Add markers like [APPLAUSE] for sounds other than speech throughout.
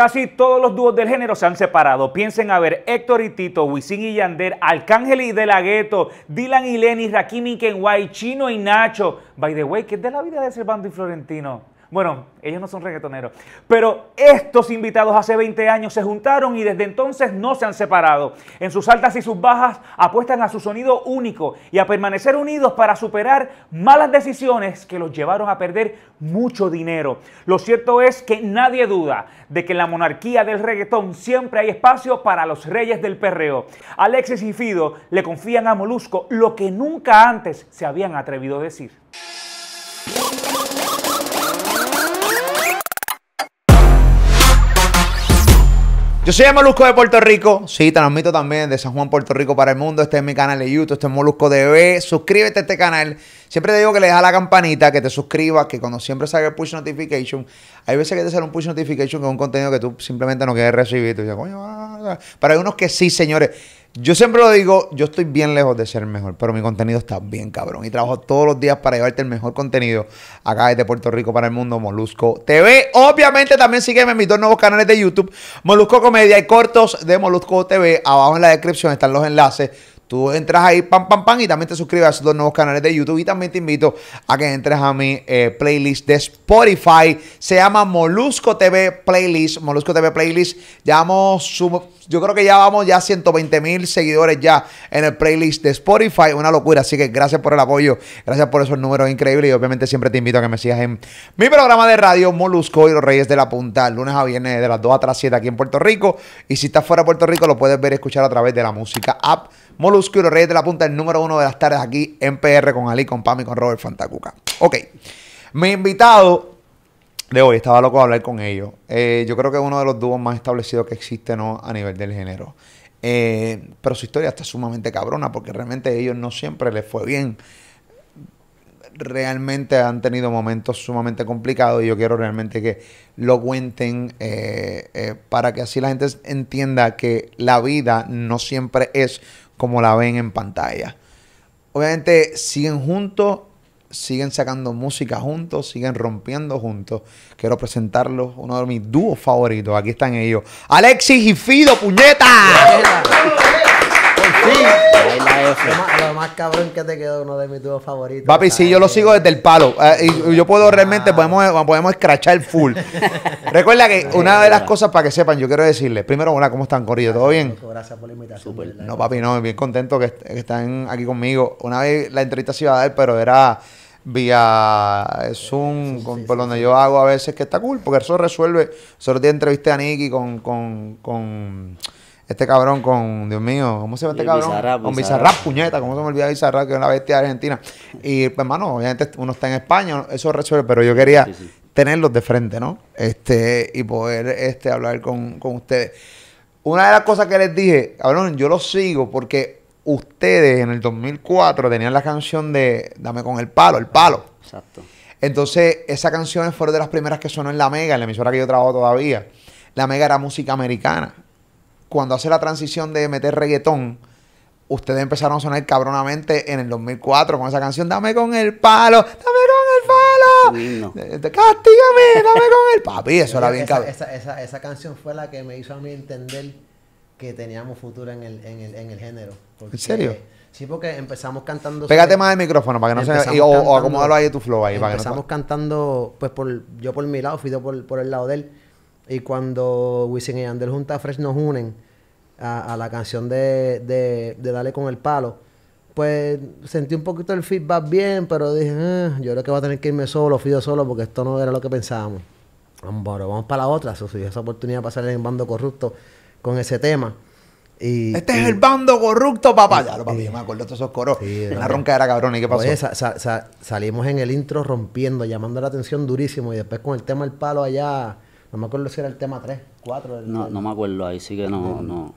Casi todos los dúos del género se han separado. Piensen a ver Héctor y Tito, Wisin y Yander, Arcángel y De Dylan y Lenny, Rakim y Kenway, Chino y Nacho. By the way, ¿qué es de la vida de Servando y Florentino? Bueno, ellos no son reggaetoneros. Pero estos invitados hace 20 años se juntaron y desde entonces no se han separado. En sus altas y sus bajas apuestan a su sonido único y a permanecer unidos para superar malas decisiones que los llevaron a perder mucho dinero. Lo cierto es que nadie duda de que en la monarquía del reggaetón siempre hay espacio para los reyes del perreo. Alexis y Fido le confían a Molusco lo que nunca antes se habían atrevido a decir. Yo soy el Molusco de Puerto Rico. Sí, transmito también de San Juan, Puerto Rico para el mundo. Este es mi canal de YouTube, este es Molusco TV. Suscríbete a este canal. Siempre te digo que le dejas la campanita, que te suscribas, que cuando siempre salga el push notification, hay veces que te sale un push notification que es un contenido que tú simplemente no quieres recibir. Tú dices, coño, pero hay unos que sí, señores yo siempre lo digo, yo estoy bien lejos de ser el mejor, pero mi contenido está bien cabrón. Y trabajo todos los días para llevarte el mejor contenido acá desde Puerto Rico para el mundo, Molusco TV. Obviamente también sígueme en mis dos nuevos canales de YouTube, Molusco Comedia y Cortos de Molusco TV. Abajo en la descripción están los enlaces. Tú entras ahí, pam, pam, pam, y también te suscribes a esos nuevos canales de YouTube. Y también te invito a que entres a mi eh, playlist de Spotify. Se llama Molusco TV Playlist. Molusco TV Playlist. Llevamos, yo creo que ya vamos ya 120 mil seguidores ya en el playlist de Spotify. Una locura. Así que gracias por el apoyo. Gracias por esos números increíbles. Y obviamente siempre te invito a que me sigas en mi programa de radio Molusco y los Reyes de la Punta. Lunes a viernes de las 2 a 3, 7 aquí en Puerto Rico. Y si estás fuera de Puerto Rico, lo puedes ver y escuchar a través de la música app Molusco y Reyes de la Punta, el número uno de las tardes aquí en PR con Ali, con Pami, con Robert Fantacuca. Ok, mi invitado de hoy, estaba loco de hablar con ellos. Eh, yo creo que es uno de los dúos más establecidos que existe ¿no? a nivel del género. Eh, pero su historia está sumamente cabrona porque realmente a ellos no siempre les fue bien. Realmente han tenido momentos sumamente complicados y yo quiero realmente que lo cuenten eh, para que así la gente entienda que la vida no siempre es como la ven en pantalla. Obviamente siguen juntos, siguen sacando música juntos, siguen rompiendo juntos. Quiero presentarlos, uno de mis dúos favoritos. Aquí están ellos. Alexis y Fido, puñeta. Sí. Lo, más, cabrón que te quedó uno de mis dúos favoritos. Papi, sí, yo lo sigo desde el palo. Eh, y yo puedo ah. realmente, podemos, podemos escrachar full. [LAUGHS] Recuerda que una de las cosas para que sepan, yo quiero decirles, primero, hola, ¿cómo están, corrido? ¿Todo bien? Gracias por la invitación. Super. No, papi, no, bien contento que, están aquí conmigo. Una vez la entrevista se iba a dar, pero era vía Zoom, por donde yo hago a veces, que está cool, porque eso resuelve. Solo te entrevisté a Nicky con, con, con este cabrón con, Dios mío, ¿cómo se llama este cabrón? con Bizarrap, puñeta, ¿cómo se me olvida Bizarrap, que es una bestia Argentina? Y, pues, hermano, obviamente uno está en España, eso resuelve, pero yo quería tenerlos de frente, ¿no? Este, y poder este, hablar con, ustedes. Una de las cosas que les dije, cabrón, yo los sigo porque ustedes en el 2004 tenían la canción de Dame con el palo, el palo. Exacto. Entonces, esa canción fueron de las primeras que sonó en La Mega, en la emisora que yo trabajo todavía. La Mega era música americana cuando hace la transición de meter reggaetón, ustedes empezaron a sonar cabronamente en el 2004 con esa canción, dame con el palo, dame con el palo, Castígame, dame con el papi, eso era bien cabrón. Esa, canción fue la que me hizo a mí entender que teníamos futuro en el, en el, en el género. ¿En serio? sí, porque empezamos cantando. Pégate más el micrófono para que no se. o, cantando, o, acomódalo ahí tu flow ahí. Empezamos cantando, pues por, yo por mi lado, fui por, por el lado de él y cuando Wisin y Ander junta a Fresh nos unen a, la canción de, de, Dale con el Palo, pues sentí un poquito el feedback bien, pero dije, ah, yo creo que va a tener que irme solo, fío solo, porque esto no era lo que pensábamos. Vamos, vamos para la otra, sucedió esa oportunidad de pasar en bando corrupto con ese tema. Y, este es el bando corrupto, papá. Ya lo papi, me acuerdo de esos coros. la ronca era cabrón. ¿Y qué pasó? salimos en el intro rompiendo, llamando la atención durísimo. Y después con el tema del palo allá no me acuerdo si era el tema 3, 4. no, me acuerdo, ahí sí que no, del, no.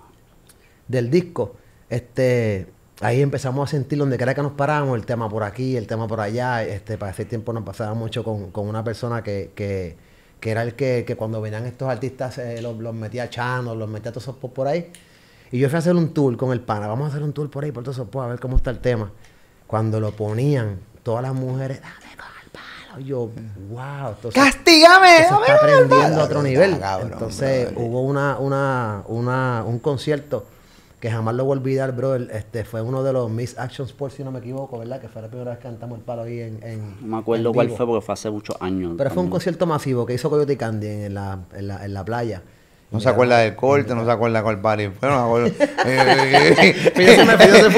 Del disco. Este, ahí empezamos a sentir donde quiera que nos parábamos, el tema por aquí, el tema por allá. Este, para ese tiempo nos pasaba mucho con, una persona que, que, era el que, cuando venían estos artistas eh, los, metía a Chano, los metía a todos por ahí. Y yo fui a hacer un tour con el pana, vamos a hacer un tour por ahí, por todos esos a ver cómo está el tema. Cuando lo ponían, todas las mujeres, yo, wow. Entonces, ¡Castígame! está aprendiendo a otro nivel. entonces hubo una, una, una, un concierto que jamás lo voy a olvidar, bro. Este fue uno de los Miss Action Sports, si no me equivoco, ¿verdad? Que fue la primera vez que cantamos el palo ahí en. me acuerdo cuál fue porque fue hace muchos años. Pero fue un concierto masivo que hizo Coyote Candy en en la, en la playa. No se acuerda del corte, no se acuerda cuál party fue, no me [LAUGHS] eh, eh, eh, el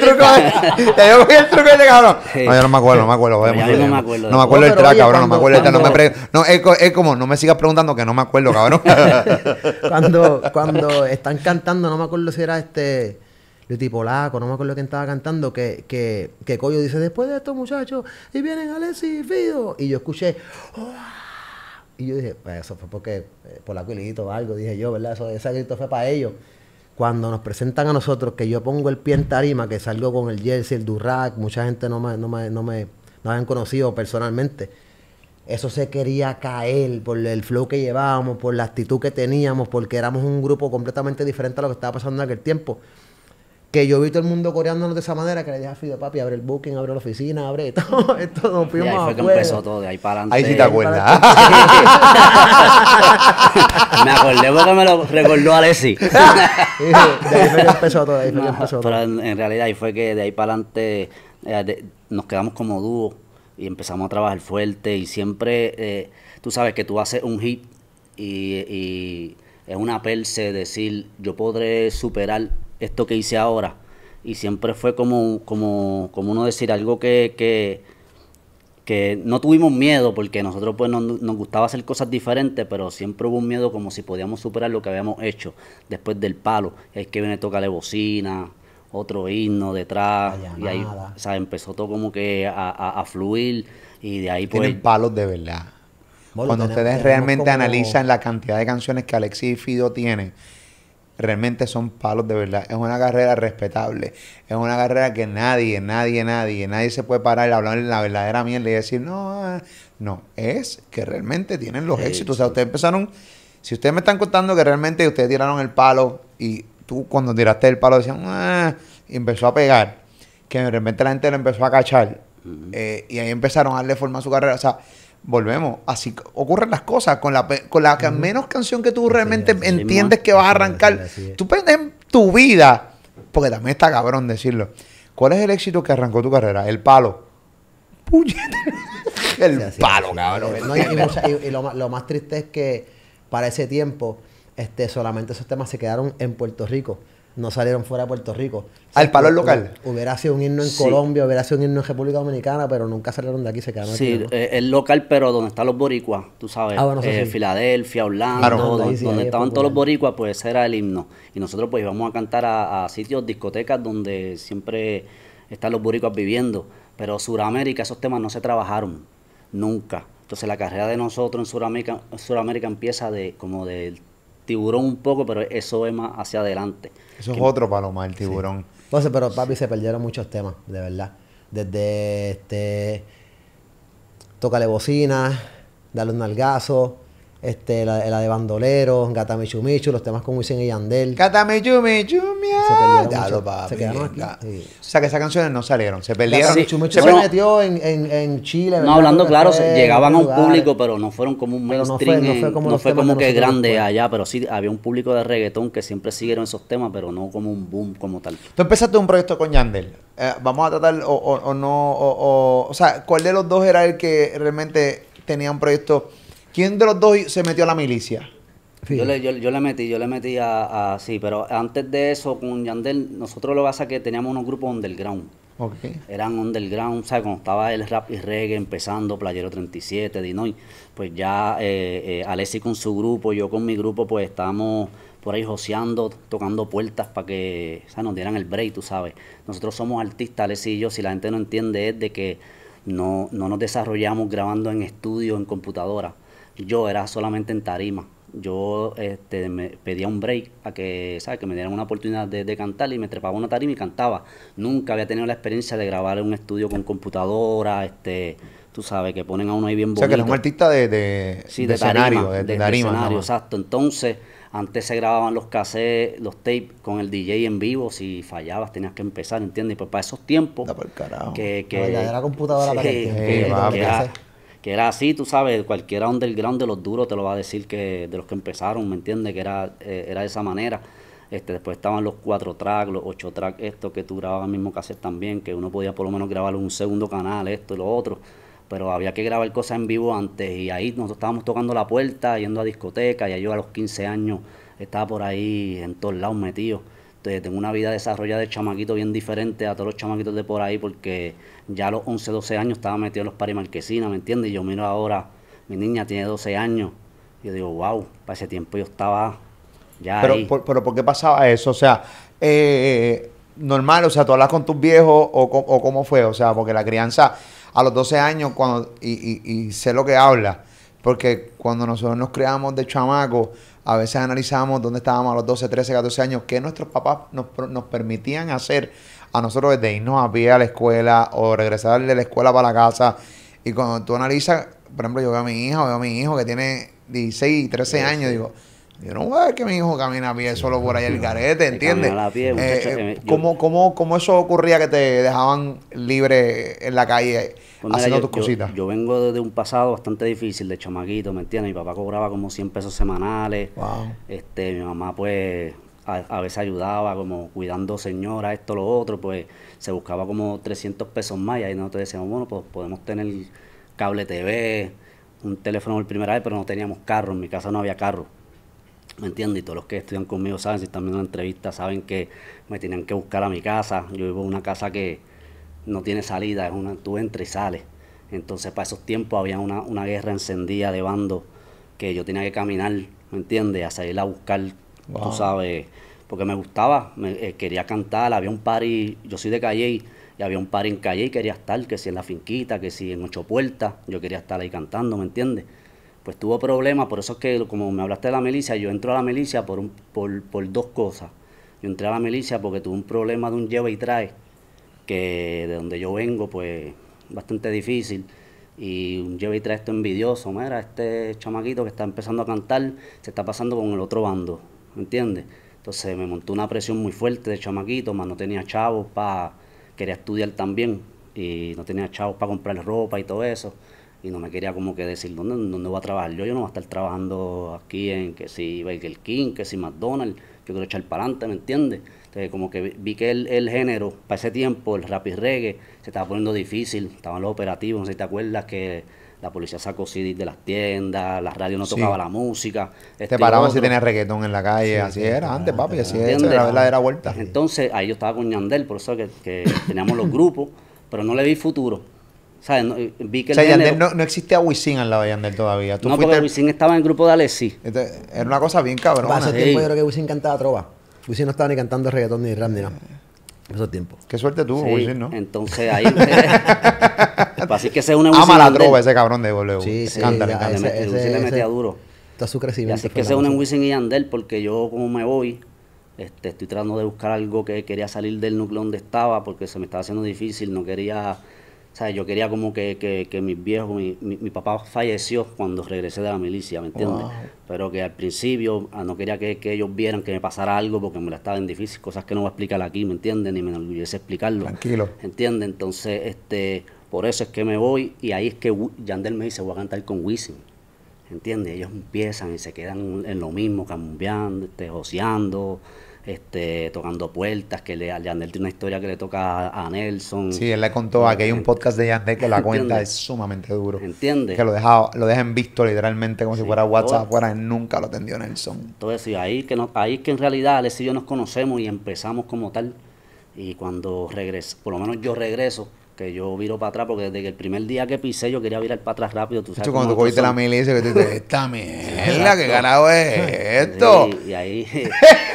truco, el truco de este cabrón. No, no me acuerdo, no me acuerdo. el no me acuerdo No me acuerdo track, cabrón, no me acuerdo el track. No, me no es, es como, no me sigas preguntando que no me acuerdo, cabrón. [LAUGHS] cuando, cuando están cantando, no me acuerdo si era este tipo, Polaco, no me acuerdo quién estaba cantando, que, que, que Coyo dice, después de esto, muchachos, y vienen Alexis y Fido. Y yo escuché, y yo dije, pues eso fue porque eh, por la culito o algo, dije yo, ¿verdad? Eso, ese grito fue para ellos. Cuando nos presentan a nosotros, que yo pongo el pie en tarima, que salgo con el jersey, el durac mucha gente no me, no me, habían conocido personalmente. Eso se quería caer por el flow que llevábamos, por la actitud que teníamos, porque éramos un grupo completamente diferente a lo que estaba pasando en aquel tiempo que yo vi todo el mundo coreándonos de esa manera, que le dije a Fido, papi, abre el booking, abre la oficina, abre [LAUGHS] todo, esto nos y ahí fue que empezó todo, de ahí para adelante. Ahí sí te acuerdas. me acordé porque me lo recordó Alessi. de ahí fue que empezó todo, ahí fue que empezó todo. Pero en realidad ahí fue que de ahí para adelante eh, nos quedamos como dúo y empezamos a trabajar fuerte y siempre, eh, tú sabes que tú haces un hit y, y es una perse decir, yo podré superar esto que hice ahora. Y siempre fue como, como, uno decir algo que, que, no tuvimos miedo, porque nosotros pues nos, gustaba hacer cosas diferentes, pero siempre hubo un miedo como si podíamos superar lo que habíamos hecho después del palo. Es que viene la bocina, otro himno detrás. Y ahí empezó todo como que a, fluir. Y de ahí pues. Tienen palos de verdad. Cuando ustedes realmente analizan la cantidad de canciones que Alexis y Fido tienen realmente son palos de verdad. Es una carrera respetable. Es una carrera que nadie, nadie, nadie, nadie se puede parar y hablar la verdadera mierda y decir, no, ah". no. Es que realmente tienen los éxitos. O sea, ustedes empezaron. Si ustedes me están contando que realmente ustedes tiraron el palo y tú cuando tiraste el palo decían, ah, empezó a pegar, que de repente la gente lo empezó a cachar. Eh, y ahí empezaron a darle forma a su carrera. O sea, volvemos. Así ocurren las cosas. Con la, con la menos canción que tú realmente entiendes que vas a arrancar, tú prendes en tu vida, porque también está cabrón decirlo. ¿Cuál es el éxito que arrancó tu carrera? El palo. [LAUGHS] el palo, cabrón. y, lo, lo, más triste es que para ese tiempo, este, solamente esos temas se quedaron en Puerto Rico no salieron fuera de Puerto Rico. Ah, ¿Al palo palo local? Hubiera sido un himno en Colombia, hubiera sido un himno en República Dominicana, pero nunca salieron de aquí, se quedaron sí, eh, el local, pero donde están los boricuas, tú sabes. Ah, eh, Filadelfia, Orlando, donde, estaban todos los boricuas, pues ese era el himno. Y nosotros pues íbamos a cantar a, sitios, discotecas, donde siempre están los boricuas viviendo. Pero Sudamérica, esos temas no se trabajaron nunca. Entonces la carrera de nosotros en Sudamérica, empieza de como del tiburón un poco, pero eso es más hacia adelante. Eso es otro paloma, el tiburón. No pero papi, se perdieron muchos temas, de verdad. Desde este. Tócale bocina, dale un nalgazo este, la, de Bandoleros, Gata Michu los temas como dicen y Yandel. Gata Michu Michu, Se, quedaron aquí. O sea, que esas canciones no salieron, se perdieron. se en, Chile. No, hablando claro, llegaban a un público, pero no fueron como un mainstream, no fue, como, que grande allá, pero sí había un público de reggaetón que siempre siguieron esos temas, pero no como un boom como tal. Tú empezaste un proyecto con Yandel. Eh, vamos a tratar, o, o, o no, o, o sea, ¿cuál de los dos era el que realmente tenía un proyecto ¿Quién de los dos se metió a la milicia? Yo, le, metí, yo le metí a, Sí, pero antes de eso, con Yandel, nosotros lo que pasa es que teníamos unos grupos underground. Okay. Eran underground, ¿sabes? Cuando estaba el rap y reggae empezando, Playero 37, Dinoy, pues ya eh, eh, Alessi con su grupo, yo con mi grupo, pues estábamos por ahí joseando, tocando puertas para que nos dieran el break, tú sabes. Nosotros somos artistas, Alessi y yo, si la gente no entiende es de que no, no nos desarrollamos grabando en estudio, en computadora yo era solamente en tarima. Yo este, me pedía un break a que, ¿sabes? que me dieran una oportunidad de, cantar y me trepaba una tarima y cantaba. Nunca había tenido la experiencia de grabar en un estudio con computadora, este, tú sabes, que ponen a uno ahí bien bonito. O sea, que eres un artista de, tarima, de, tarima, exacto. Entonces, antes se grababan los cassettes, los tapes con el DJ en vivo. Si fallabas, tenías que empezar, ¿entiendes? Y pues para esos tiempos. Que, la computadora que, que era así, tú sabes, cualquiera underground de los duros te lo va a decir que de los que empezaron, ¿me entiendes? Que era, eh, era de esa manera. Este, después estaban los cuatro tracks, los ocho tracks, esto que tú grababas mismo que hacer también, que uno podía por lo menos grabar un segundo canal, esto y lo otro. Pero había que grabar cosas en vivo antes y ahí nosotros estábamos tocando la puerta, yendo a discoteca, y yo a los 15 años estaba por ahí en todos lados metido. Entonces tengo una vida desarrollada de chamaquito bien diferente a todos los chamaquitos de por ahí porque ya a los 11, 12 años estaba metido en los paris ¿me entiendes? Y yo miro ahora, mi niña tiene 12 años, y yo digo, wow, para ese tiempo yo estaba ya pero, ahí. Por, pero ¿por qué pasaba eso? O sea, eh, normal, o sea, tú hablas con tus viejos o, cómo fue, o sea, porque la crianza a los 12 años cuando y, sé lo que habla, porque cuando nosotros nos creamos de chamaco, a veces analizamos dónde estábamos a los 12, 13, 14 años, qué nuestros papás nos, nos permitían hacer a nosotros de irnos a pie a la escuela o regresar de la escuela para la casa. Y cuando tú analizas, por ejemplo, yo veo a mi hija, veo a mi hijo que tiene 16, 13 años, digo, yo no voy a ver que mi hijo camina a pie solo por ahí el garete, ¿entiendes? pie, eh, eh, ¿cómo, cómo, cómo, eso ocurría que te dejaban libre en la calle eh, haciendo tus cositas? Yo, vengo de un pasado bastante difícil de chamaquito, ¿me entiendes? Mi papá cobraba como 100 pesos semanales. Este, mi mamá, pues, a, a, veces ayudaba como cuidando señora, esto, lo otro, pues se buscaba como 300 pesos más y ahí nosotros decíamos, bueno, pues podemos tener cable TV, un teléfono por primera vez, pero no teníamos carro, en mi casa no había carro. ¿Me entiendes? Y todos los que estudian conmigo saben, si están viendo una entrevista, saben que me tenían que buscar a mi casa. Yo vivo en una casa que no tiene salida, es una, tú entras y sales. Entonces, para esos tiempos había una, una guerra encendida de bando que yo tenía que caminar, ¿me entiendes? A salir a buscar, tú sabes, porque me gustaba, eh, quería cantar, había un party, yo soy de Calle y, había un par en Calle y quería estar, que si en la finquita, que si en Ocho Puertas, yo quería estar ahí cantando, ¿me entiendes? Pues tuvo problemas, por eso es que como me hablaste de la milicia, yo entro a la milicia por, por, por dos cosas. Yo entré a la milicia porque tuve un problema de un lleva y trae, que de donde yo vengo, pues bastante difícil y un lleva y trae esto envidioso, mira, este chamaquito que está empezando a cantar se está pasando con el otro bando, ¿me entiendes? Entonces me montó una presión muy fuerte de chamaquito, más no tenía chavos para. Quería estudiar también y no tenía chavos para comprar ropa y todo eso. Y no me quería como que decir dónde, dónde voy a trabajar. Yo, yo no voy a estar trabajando aquí en que si Burger King, que si McDonald's. Yo quiero echar para adelante, ¿me entiendes? Entonces, como que vi que el, el, género, para ese tiempo, el rap y reggae, se estaba poniendo difícil. Estaban los operativos, no sé si te acuerdas que la policía sacó CDs de las tiendas, la radio no tocaba la música. Este Te paraban si tenías reggaetón en la calle, así era antes, papi, así era, la era vuelta. Pues entonces, ahí yo estaba con Yandel, por eso que, teníamos los grupos, pero no le vi futuro. ¿Sabes? No, vi que o sea, el no, no, existía Wisin al lado de Yandel todavía. no, porque Wisin estaba en el grupo de Alessi. era una cosa bien cabrona. Hace tiempo yo creo que Wisin cantaba trova. Wisin no estaba ni cantando reggaetón ni rap ni eso es tiempo. Qué suerte tuvo, sí, Wisin, ¿no? Entonces ahí. [LAUGHS] Pues así que se une Ama la trova ese cabrón de W. Sí, sí. sí. ese, le metía duro. Está su crecimiento. Y así que se unen Wisin y Andel porque yo, como me voy, este, estoy tratando de buscar algo que quería salir del núcleo donde estaba porque se me estaba haciendo difícil. No quería yo quería como que, que, que mis viejos, mi, mi, papá falleció cuando regresé de la milicia, ¿me entiendes? Pero que al principio ah, no quería que, ellos vieran que me pasara algo porque me la estaba en difícil, cosas que no voy a explicar aquí, ¿me entiendes? Ni me enorgullece explicarlo. Tranquilo. ¿Entiendes? Entonces, este, por eso es que me voy y ahí es que Yandel me dice, voy a cantar con Wisin. ¿Entiendes? Ellos empiezan y se quedan en lo mismo, cambiando, este, este, tocando puertas, que le, a Yandel tiene una historia que le toca a, Nelson. Sí, él le contó, que hay un podcast de Yandel que la [LAUGHS] cuenta es sumamente duro. ¿Entiendes? Que lo deja, lo dejan visto literalmente como si fuera WhatsApp fuera, fuera, nunca lo atendió Nelson. Entonces, sí, ahí que, no, ahí que en realidad Alex y yo nos conocemos y empezamos como tal. Y cuando regreso, por lo menos yo regreso, que yo viro para atrás, porque desde que el primer día que pisé yo quería virar para atrás rápido. ¿tú sabes cuando cogiste la milicia, que te dices, esta mierda, que carajo es esto? [LAUGHS] y, ahí,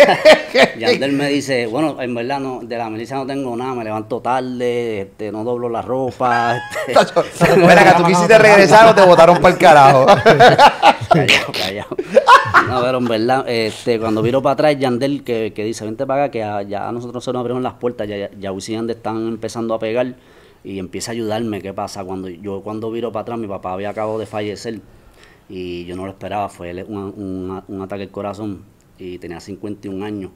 [LAUGHS] Yandel me dice, bueno, en verdad no, de la milicia no tengo nada, me levanto tarde, este, no doblo la ropa. Este, Mira, [LAUGHS] que tú quisiste regresar o te botaron para el carajo. No, pero en verdad, este, cuando viro para atrás, Yandel que, que dice, vente para acá, que ya nosotros se nos abrieron las puertas, ya, ya, están empezando a pegar y empieza a ayudarme. ¿Qué pasa? Cuando yo cuando viro para atrás, mi papá había acabado de fallecer y yo no lo esperaba. Fue un, ataque al corazón y tenía 51 años.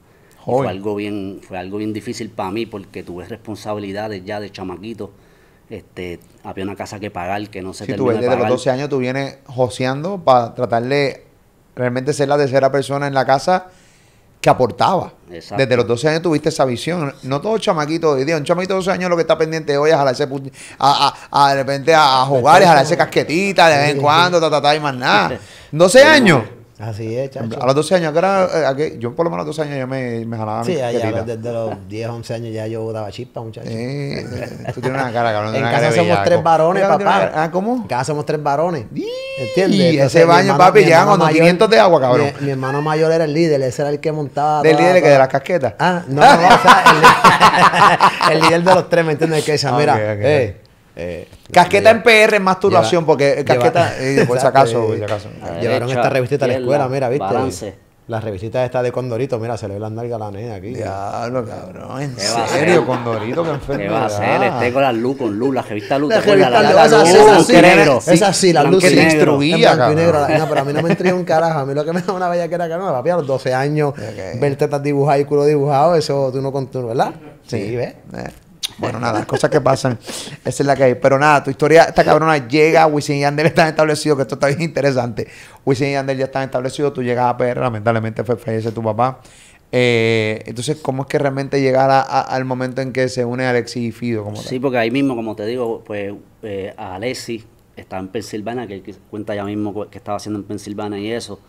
Fue algo, bien, fue algo bien difícil para mí porque tuve responsabilidades ya de chamaquito. Este, había una casa que pagar que no se termina tú de Desde los 12 años tú vienes joseando para tratar de realmente ser la tercera persona en la casa que aportaba. Desde los 12 años tuviste esa visión. No todo chamaquito de día. Un chamaquito de 12 años lo que está pendiente hoy es a, a, a, de repente a, jugar, a jalarse casquetita de vez en cuando, ta, ta, ta, y más nada. 12 [LAUGHS] años. Así es, chacho. A los 12 años, eh, yo por lo menos a los 12 años ya me, jalaba Sí, desde los 10, 11 años ya yo daba chispa, muchachos. tú tienes una cara, cabrón. en casa somos tres varones, papá. Ah, ¿cómo? En casa somos tres varones. ¿Entiendes? Y ese baño, hermano, papi, llegan con 500 de agua, cabrón. Mi, hermano mayor era el líder, ese era el que montaba. ¿Del líder que de las casquetas? Ah, no, no, o sea, el, [LAUGHS] líder de los tres, ¿me entiendes? Que esa, mira, Eh, eh, casqueta en PR, masturbación, lleva, porque casqueta, eh, por si acaso, eh, Llevaron esta revistita a la escuela, mira, viste. La revistita esta de Condorito, mira, se le ve la andar a aquí. Diablo, cabrón, en serio, Condorito, qué enfermo. ¿Qué va a hacer? Este con la luz, con luz, la revista luz, la la, luz, es así, la luz instruía, no, pero a mí no me intriga un carajo, a mí lo que me da una bella que era no, va a los 12 años, ver tetas dibujadas y culo dibujado, eso tú no controlas, ¿verdad? Sí, ¿ves? Bueno, nada, cosas que pasan. Esa es la que hay. Pero nada, tu historia, esta cabrona llega, Wisin y Yandel están establecidos, que esto está bien interesante. Wisin y Yandel ya están establecidos, tú llegas a PR, lamentablemente fue fallece tu papá. Eh, entonces, ¿cómo es que realmente llegará al momento en que se une Alexis y Fido? Como sí, porque ahí mismo, como te digo, pues eh, a Alexis está en Pensilvania, que cuenta ya mismo que estaba haciendo en Pensilvania y eso,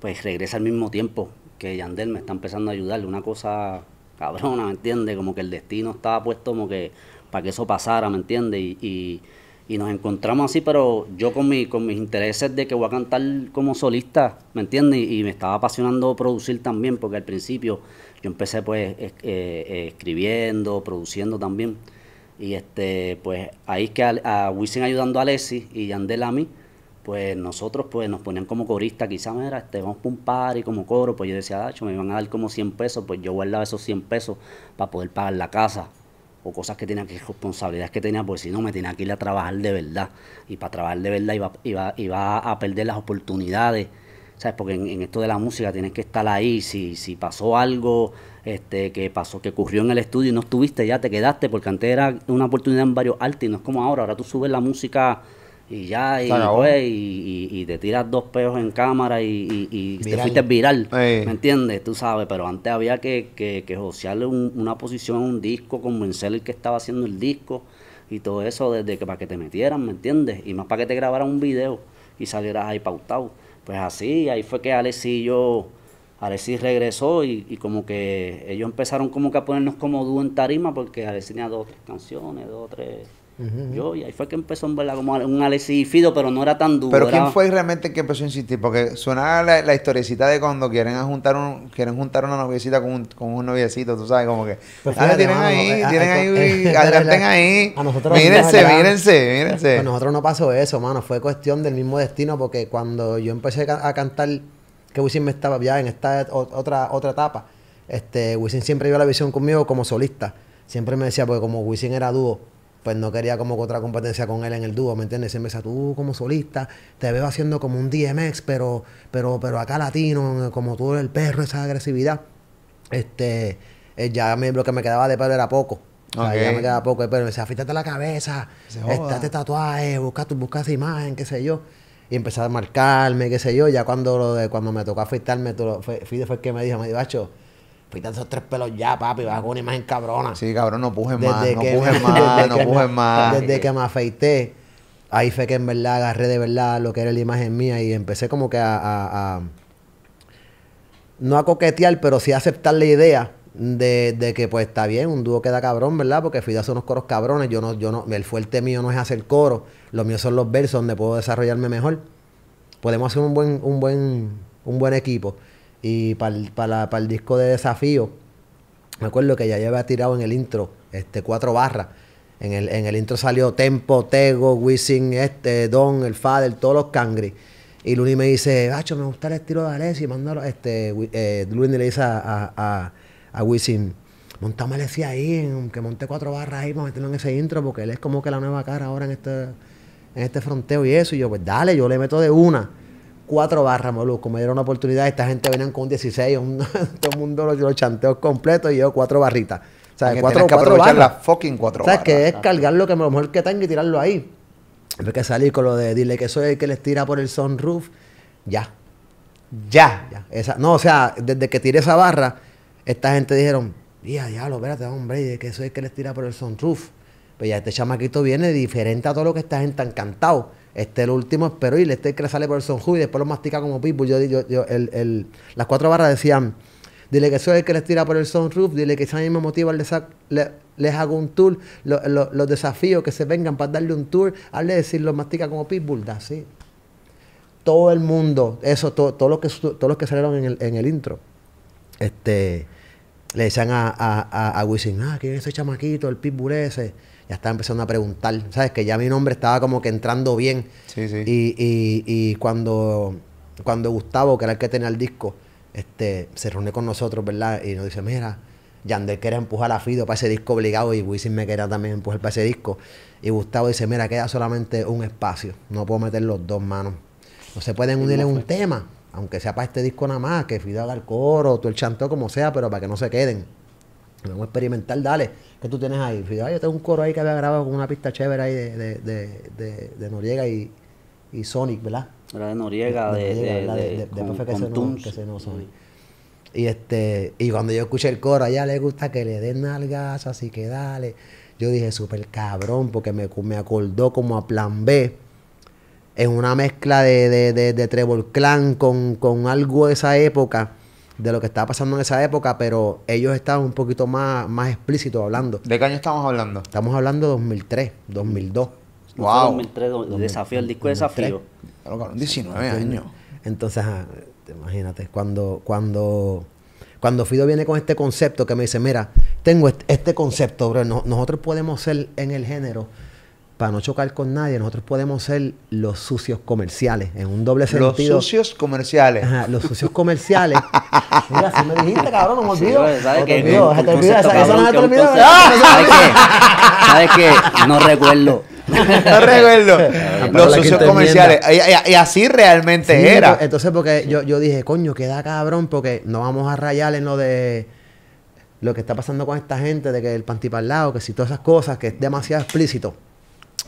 pues regresa al mismo tiempo que Yandel me está empezando a ayudarle Una cosa cabrona, ¿me entiendes? Como que el destino estaba puesto como que para que eso pasara, ¿me entiendes? Y, nos encontramos así, pero yo con, mi, con mis intereses de que voy a cantar como solista, ¿me entiendes? Y, me estaba apasionando producir también, porque al principio yo empecé pues eh, eh, escribiendo, produciendo también. Y este, pues ahí es que a, ayudando a Alessi y Yandel a mí, pues nosotros pues nos ponían como corista, quizá, era este, vamos para un y como coro, pues yo decía, Dacho, me iban a dar como 100 pesos, pues yo guardaba esos 100 pesos para poder pagar la casa o cosas que tenía que responsabilidades que tenía, pues si no me tenía que ir a trabajar de verdad. Y para trabajar de verdad iba, iba, iba a perder las oportunidades. ¿Sabes? Porque en, esto de la música tienes que estar ahí. Si, si pasó algo este, que pasó, que ocurrió en el estudio y no estuviste, ya te quedaste, porque antes era una oportunidad en varios artes y no es como ahora. Ahora tú subes la música y ya, y, y, te tiras dos peos en cámara y, te fuiste viral, ¿me entiendes? Tú sabes, pero antes había que, que, josearle una posición a un disco, convencerle que estaba haciendo el disco y todo eso desde que para que te metieran, ¿me entiendes? Y más para que te grabaran un video y salieras ahí pautado. Pues así, ahí fue que Alex y yo, regresó y, como que ellos empezaron como que a ponernos como dúo en tarima porque Alex tenía dos o tres canciones, dos o tres yo, y ahí fue que empezó en verdad como un Alexis pero no era tan duro. Pero ¿quién fue realmente el que empezó a insistir? Porque suena la, la de cuando quieren juntar quieren juntar una noviecita con un, con un noviecito, tú sabes, como que. Pues ah, tienen ahí, eh, tienen ahí, eh, adelanten [LAUGHS] ahí. mírense, mírense, mírense. Pues nosotros no pasó eso, mano. Fue cuestión del mismo destino, porque cuando yo empecé a cantar, que Wisin me estaba ya en esta otra, otra etapa, este, Wisin siempre dio la visión conmigo como solista. Siempre me decía, porque como Wisin era dúo pues no quería como que otra competencia con él en el dúo, ¿me entiendes? me decía, tú como solista, te veo haciendo como un DMX, pero, pero, pero acá latino, como tú el perro, esa agresividad. Este, eh, ya lo que me quedaba de perro era poco. ya me quedaba poco de pelo. Me decía, afítate la cabeza, estate tatuaje, busca, tu, busca esa imagen, qué sé yo. Y empezar a marcarme, qué sé yo. Ya cuando, lo de, cuando me tocó afeitarme, Fide fue el que me dijo, me dijo, Pita esos tres pelos ya, papi, vas con una imagen cabrona. Sí, cabrón, no pujes más, no pujes más, no pujes más. Desde que me afeité, ahí fue que en verdad agarré de verdad lo que era la imagen mía y empecé como que a, no a coquetear, pero sí a aceptar la idea de, que pues está bien, un dúo queda cabrón, ¿verdad? Porque fui a hacer unos coros cabrones, yo no, yo no, el fuerte mío no es hacer coro, Los míos son los versos donde puedo desarrollarme mejor. Podemos hacer un buen, un buen, un buen equipo y para el, el disco de desafío, me acuerdo que ya había tirado en el intro este, cuatro barras. En el, intro salió Tempo, Tego, Wisin, este, Don, El Fader, todos los cangri. Y Luni me dice, Bacho, me gusta el estilo de Alessi. Mándalo. Este, eh, le dice a, a, a, a Wisin, montame Alessi ahí, que monte cuatro barras ahí para meterlo en ese intro, porque él es como que la nueva cara ahora en este, en este fronteo y eso. Y yo, pues dale, yo le meto de una cuatro barras, molusco Me dieron una oportunidad. Esta gente venían con un 16, un, [LAUGHS] todo el mundo los, chanteos completo y yo cuatro barritas. O sea, que cuatro, que cuatro o sea, que es cargar lo que lo mejor que tengo y tirarlo ahí. Hay que salir con lo de dile que soy el que les tira por el sunroof. Ya. Ya. ya. Esa, no, o sea, desde que tiré esa barra, esta gente dijeron, ya, lo espérate, hombre, y que soy el que les tira por el sunroof. Pues ya este chamaquito viene diferente a todo lo que esta gente ha encantado. Este, el último es y este que le sale por el sunroof y después lo mastica como Pitbull. el, las cuatro barras decían, dile que soy el que les tira por el sunroof, dile que esa misma motiva les, les, hago un tour, los desafíos que se vengan para darle un tour, decir lo mastica como Pitbull, así. Todo el mundo, eso, todo lo que, todos los que salieron en el, intro, este, le decían a, a, a, Wisin, ah, ¿quién es ese chamaquito, el Pitbull ese? ya estaba empezando a preguntar, ¿sabes? Que ya mi nombre estaba como que entrando bien. Sí, sí. Y, y, cuando, cuando Gustavo, que era el que tenía el disco, este, se reúne con nosotros, ¿verdad? Y nos dice, mira, Yandel quería empujar a Fido para ese disco obligado y Wisin me quería también empujar para ese disco. Y Gustavo dice, mira, queda solamente un espacio, no puedo meter los dos manos. No se pueden unir en un tema, aunque sea para este disco nada más, que Fido haga el coro, tú el chanto como sea, pero para que no se queden. Vamos a experimentar, dale. ¿Qué tú tienes ahí? Fíjate, yo tengo un coro ahí que había grabado con una pista chévere ahí de, de, de, Noriega y, y, Sonic, ¿verdad? Era de Noriega, de, de, Sonic. Y este, y cuando yo escuché el coro, allá le gusta que le den nalgas, así que dale. Yo dije, súper cabrón, porque me, me, acordó como a plan B, en una mezcla de, de, Trevor Clan con, con algo de esa época de lo que estaba pasando en esa época, pero ellos estaban un poquito más, más explícitos hablando. ¿De qué año estamos hablando? Estamos hablando de 2003, 2002. wow. 2003, desafío, el disco de desafío. Claro, 19 años. Entonces, ah, imagínate, cuando, cuando, cuando Fido viene con este concepto que me dice, mira, tengo este, concepto, bro, nosotros podemos ser en el género para no chocar con nadie, nosotros podemos ser los sucios comerciales, en un doble sentido. Los sucios comerciales. Ajá, los sucios comerciales. [LAUGHS] Mira, si me dijiste, cabrón, no me ¿Sabes te ¿Sabes qué? ¿Sabes qué? No recuerdo. [LAUGHS] no recuerdo. los sucios comerciales. Y, así realmente era. Pues, entonces, porque yo, yo dije, coño, queda cabrón, porque no vamos a rayar en lo de lo que está pasando con esta gente, de que el Pantipalado, que si todas esas cosas, que es demasiado explícito.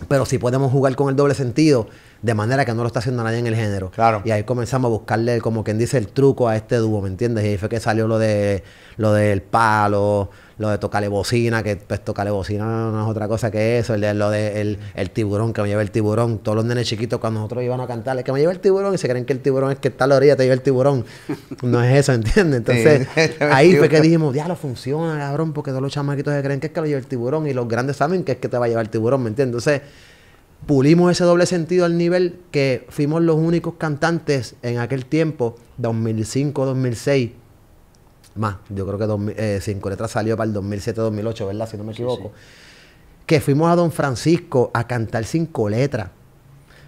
Pero si podemos jugar con el doble sentido, de manera que no lo está haciendo nadie en el género. Claro. Y ahí comenzamos a buscarle, como quien dice, el truco a este dúo, ¿me entiendes? Y ahí fue que salió lo de lo del palo, lo de tocarle bocina, que pues tocarle bocina no, es otra cosa que eso, el de, lo de el, tiburón, que me lleva el tiburón. Todos los nenes chiquitos cuando nosotros iban a cantar, es que me lleva el tiburón y se creen que el tiburón es que está a la orilla, te lleva el tiburón. [LAUGHS] No es eso, ¿entiendes? Entonces, [LAUGHS] ahí fue que dijimos, lo funciona, cabrón, porque todos los chamaquitos se creen que es que lo lleva el tiburón y los grandes saben que es que te va a llevar el tiburón, ¿me entiendes? Entonces, pulimos ese doble sentido al nivel que fuimos los únicos cantantes en aquel tiempo, 2005, 2006, más, yo creo que eh, Cinco Letras salió para el 2007-2008, ¿verdad? Si no me equivoco. Que fuimos a Don Francisco a cantar Cinco Letras.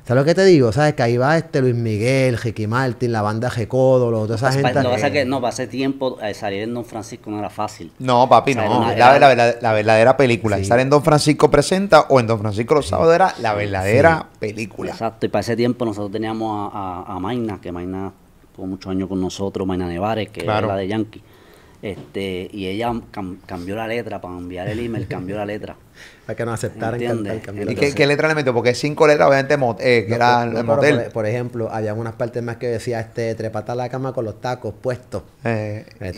¿Sabes lo que te digo? ¿Sabes? Que ahí va este Luis Miguel, Ricky Martin, la banda Gecódolo, toda esa gente. Lo que pasa es que no, tiempo, eh, salir en Don Francisco no era fácil. No, papi, no. La, verdadera película. Estar en Don Francisco presenta o en Don Francisco los sábados era la verdadera película. Exacto, y para ese tiempo nosotros teníamos a, a, Maina, que Maina tuvo muchos años con nosotros, Maina Nevares, que es la de Yankee. Este, y ella cambió la letra para enviar el email, cambió la letra. [LAUGHS] para que no aceptaran ¿Y qué, letra le metió? Porque cinco letras, obviamente, eh, que era motel. Por, ejemplo, había unas partes más que decía este trepata la cama con los tacos puestos. Eh, eh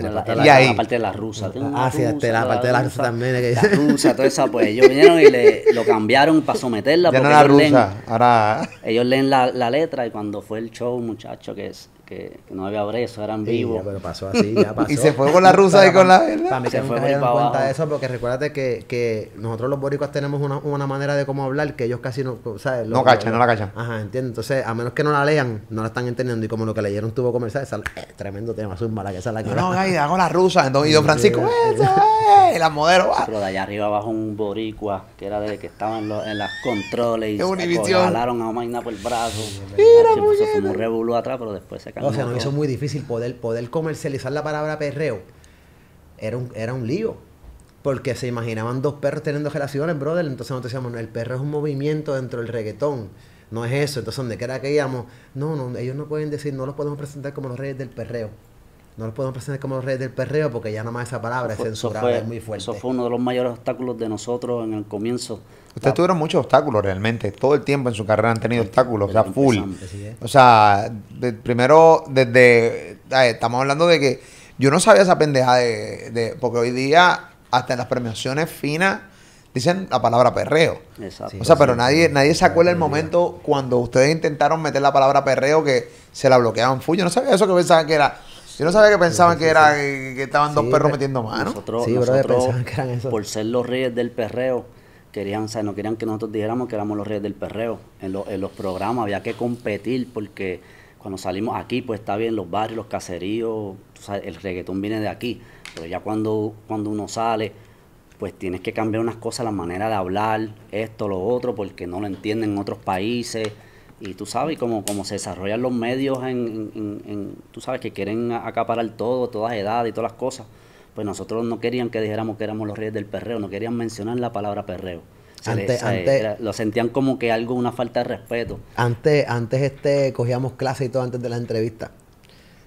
y ahí. La parte de la rusa. Ah, sí, este, la parte de la rusa también. Que... Las rusas, toda esa, pues ellos vinieron y le, lo cambiaron para someterla. Ya porque era rusa, ahora. Ellos leen la, la letra y cuando fue el show, muchacho, que es que, no había breso, eran vivos. pero pasó así, ya [LAUGHS] pasó. y se fue con la rusa y con la También se fue en cuenta de eso, porque recuérdate que, nosotros los boricuas tenemos una, manera de cómo hablar que ellos casi no, ¿sabes? no cachan, no la cachan. Ajá, entiendo. Entonces, a menos que no la lean, no la están entendiendo. Y como lo que leyeron tuvo comercial, es eh, tremendo tema, zumba, mala, que sale la No, ahí hago la rusa. Entonces, y don Francisco, [LAUGHS] eh, y la modelo. Ah". Pero de allá arriba bajó un boricua, que era de que estaban en, en, las controles y jalaron a Omaina por el brazo. Mira, Se puso fue un revolú atrás, pero después o sea, nos hizo muy difícil poder, poder comercializar la palabra perreo. Era un, era un lío. Porque se imaginaban dos perros teniendo relaciones, brother. Entonces nosotros decíamos, el perro es un movimiento dentro del reggaetón. No es eso. Entonces, donde quiera que íbamos, no, no, ellos no pueden decir, no los podemos presentar como los reyes del perreo no los podemos presentar como los reyes del perreo porque ya nomás esa palabra eso, es fue, es muy fuerte. Eso fue uno de los mayores obstáculos de nosotros en el comienzo. Ustedes ah. tuvieron muchos obstáculos realmente, todo el tiempo en su carrera han tenido obstáculos, o sea, full. O sea, primero desde, estamos hablando de que yo no sabía esa pendeja de, de porque hoy día hasta en las premiaciones finas dicen la palabra perreo. Exacto. O sea, pero nadie, nadie se acuerda el momento cuando ustedes intentaron meter la palabra perreo que se la bloqueaban full. Yo no sabía eso que pensaban que era yo no sabía que pensaban que era que, estaban dos perros metiendo mano. Nosotros, nosotros por ser los reyes del perreo, querían, no querían que nosotros dijéramos que éramos los reyes del perreo. En, los programas había que competir porque cuando salimos aquí, pues está bien los barrios, los caseríos, el reggaetón viene de aquí, pero ya cuando, cuando uno sale, pues tienes que cambiar unas cosas, la manera de hablar, esto, lo otro, porque no lo entienden en otros países y tú sabes, como, como se desarrollan los medios en, tú sabes, que quieren acaparar todo, todas edades y todas las cosas, pues nosotros no querían que dijéramos que éramos los reyes del perreo, no querían mencionar la palabra perreo. antes, lo sentían como que algo, una falta de respeto. Antes, antes este, cogíamos clase y todo antes de la entrevista.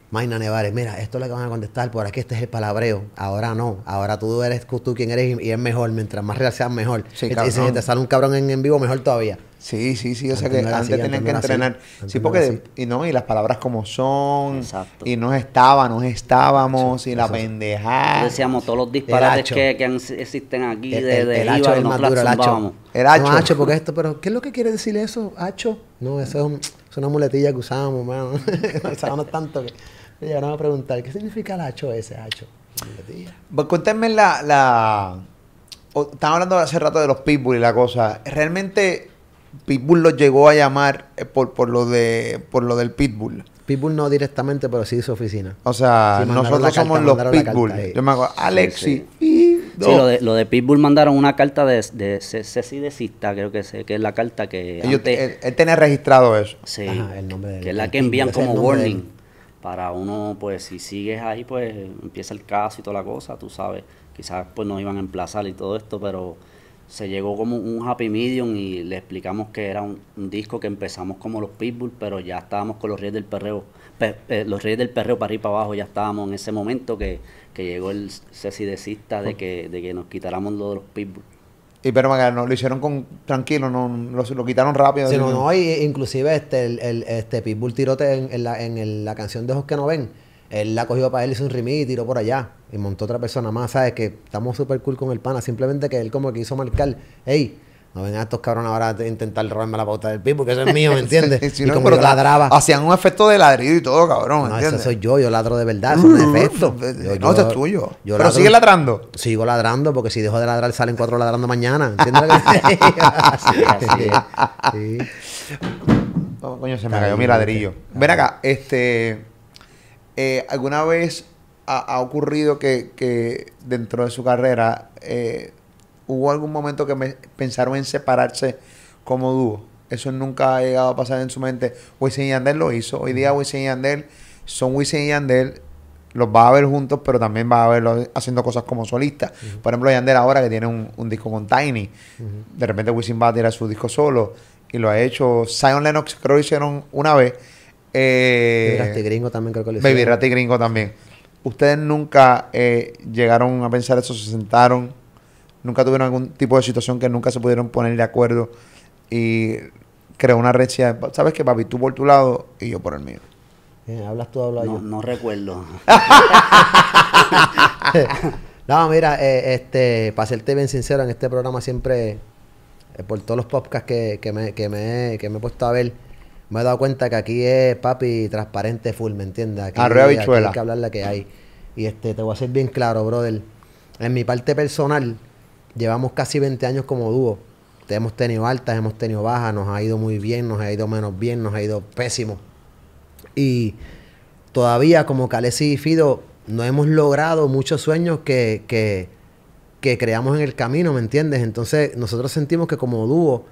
Maina Nevares, mira, esto es lo que van a contestar, por aquí este es el palabreo, ahora no, ahora tú eres tú quien eres y, es mejor, mientras más real seas mejor. y, si te sale un cabrón en vivo, mejor todavía. Sí, sí, sí. O sea que antes tenían que entrenar. sí, porque y no, y las palabras como son. Exacto. Y no estaba, nos estábamos, y la pendejada. Decíamos todos los disparates que, existen aquí el, de, el, de el hacho el hacho. El hacho. porque esto, pero ¿qué es lo que quiere decir eso? Hacho. No, eso es, una muletilla que usábamos. mano. Usábamos [LAUGHS] tanto que me llegaron a preguntar, ¿qué significa el hacho ese hacho? Muletilla. Pues cuéntame la, la están hablando hace rato de los pitbull y la cosa. Realmente Pitbull lo llegó a llamar eh, por, por, lo, de, por lo del Pitbull. Pitbull no directamente, pero sí su oficina. O sea, nosotros somos los Pitbull. Yo me acuerdo, Alexi. Sí, Lo, de, lo, de, Pitbull mandaron una carta de, de Ceci de Cista, creo que, sé, que es la carta que. Ellos, él, registrado eso. Sí, el nombre que es la que envían como warning. Para uno, pues si sigues ahí, pues empieza el caso y toda la cosa, tú sabes. Quizás pues nos iban a emplazar y todo esto, pero se llegó como un happy medium y le explicamos que era un, disco que empezamos como los Pitbull, pero ya estábamos con los Reyes del Perreo, los Reyes del Perreo para arriba para abajo, ya estábamos en ese momento que, llegó el sesidecista de que, de que nos quitáramos lo de los Pitbull. Y pero no, lo hicieron con tranquilo, no, lo, quitaron rápido. Sí, no, no, inclusive este, el, este Pitbull tirote en, la, en la canción de Ojos que no ven él la cogió para él, hizo un rimí y tiró por allá. Y montó otra persona más, ¿sabes? Que estamos súper cool con el pana. Simplemente que él como que hizo marcar, hey, no vengan estos cabrones ahora a intentar robarme la pauta del pipo, porque eso es mío, ¿me [LAUGHS] entiendes? como ladraba. Hacían un efecto de ladrillo y todo, cabrón, no, Eso soy yo, yo ladro de verdad, es un efecto. no, es tuyo. Pero sigue ladrando. Sigo ladrando, porque si dejo de ladrar salen cuatro ladrando mañana, ¿entiendes? [LAUGHS] así, sí. Oh, coño, se me cayó mi ladrillo. Ven acá, este... Eh, ¿alguna vez ha, ocurrido que, dentro de su carrera eh, hubo algún momento que pensaron en separarse como dúo? Eso nunca ha llegado a pasar en su mente. Wisin y Yandel lo hizo. Hoy día Wisin y Yandel son Wisin y Yandel. Los va a ver juntos, pero también va a verlos haciendo cosas como solistas. Por ejemplo, Yandel ahora que tiene un, disco con Tiny. De repente Wisin va a tirar su disco solo. Y lo ha hecho. Zion Lennox creo que hicieron una vez Baby eh, Ratty Gringo también Gringo también. ¿Ustedes nunca eh, llegaron a pensar eso? ¿Se sentaron? ¿Nunca tuvieron algún tipo de situación que nunca se pudieron poner de acuerdo? Y creó una recha. ¿Sabes qué, papi? Tú por tu lado y yo por el mío. Eh, hablas tú, hablas no, yo. No recuerdo. [LAUGHS] no, mira, este, para serte bien sincero, en este programa siempre, por todos los podcasts que, me, que me he puesto a ver, me he dado cuenta que aquí es papi transparente full, ¿me entiendes? Aquí, hay que hablar la que hay. Y este, te voy a ser bien claro, brother. En mi parte personal, llevamos casi 20 años como dúo. hemos tenido altas, hemos tenido bajas, nos ha ido muy bien, nos ha ido menos bien, nos ha ido pésimo. Y todavía como Calesi y Fido no hemos logrado muchos sueños que, que, creamos en el camino, ¿me entiendes? Entonces nosotros sentimos que como dúo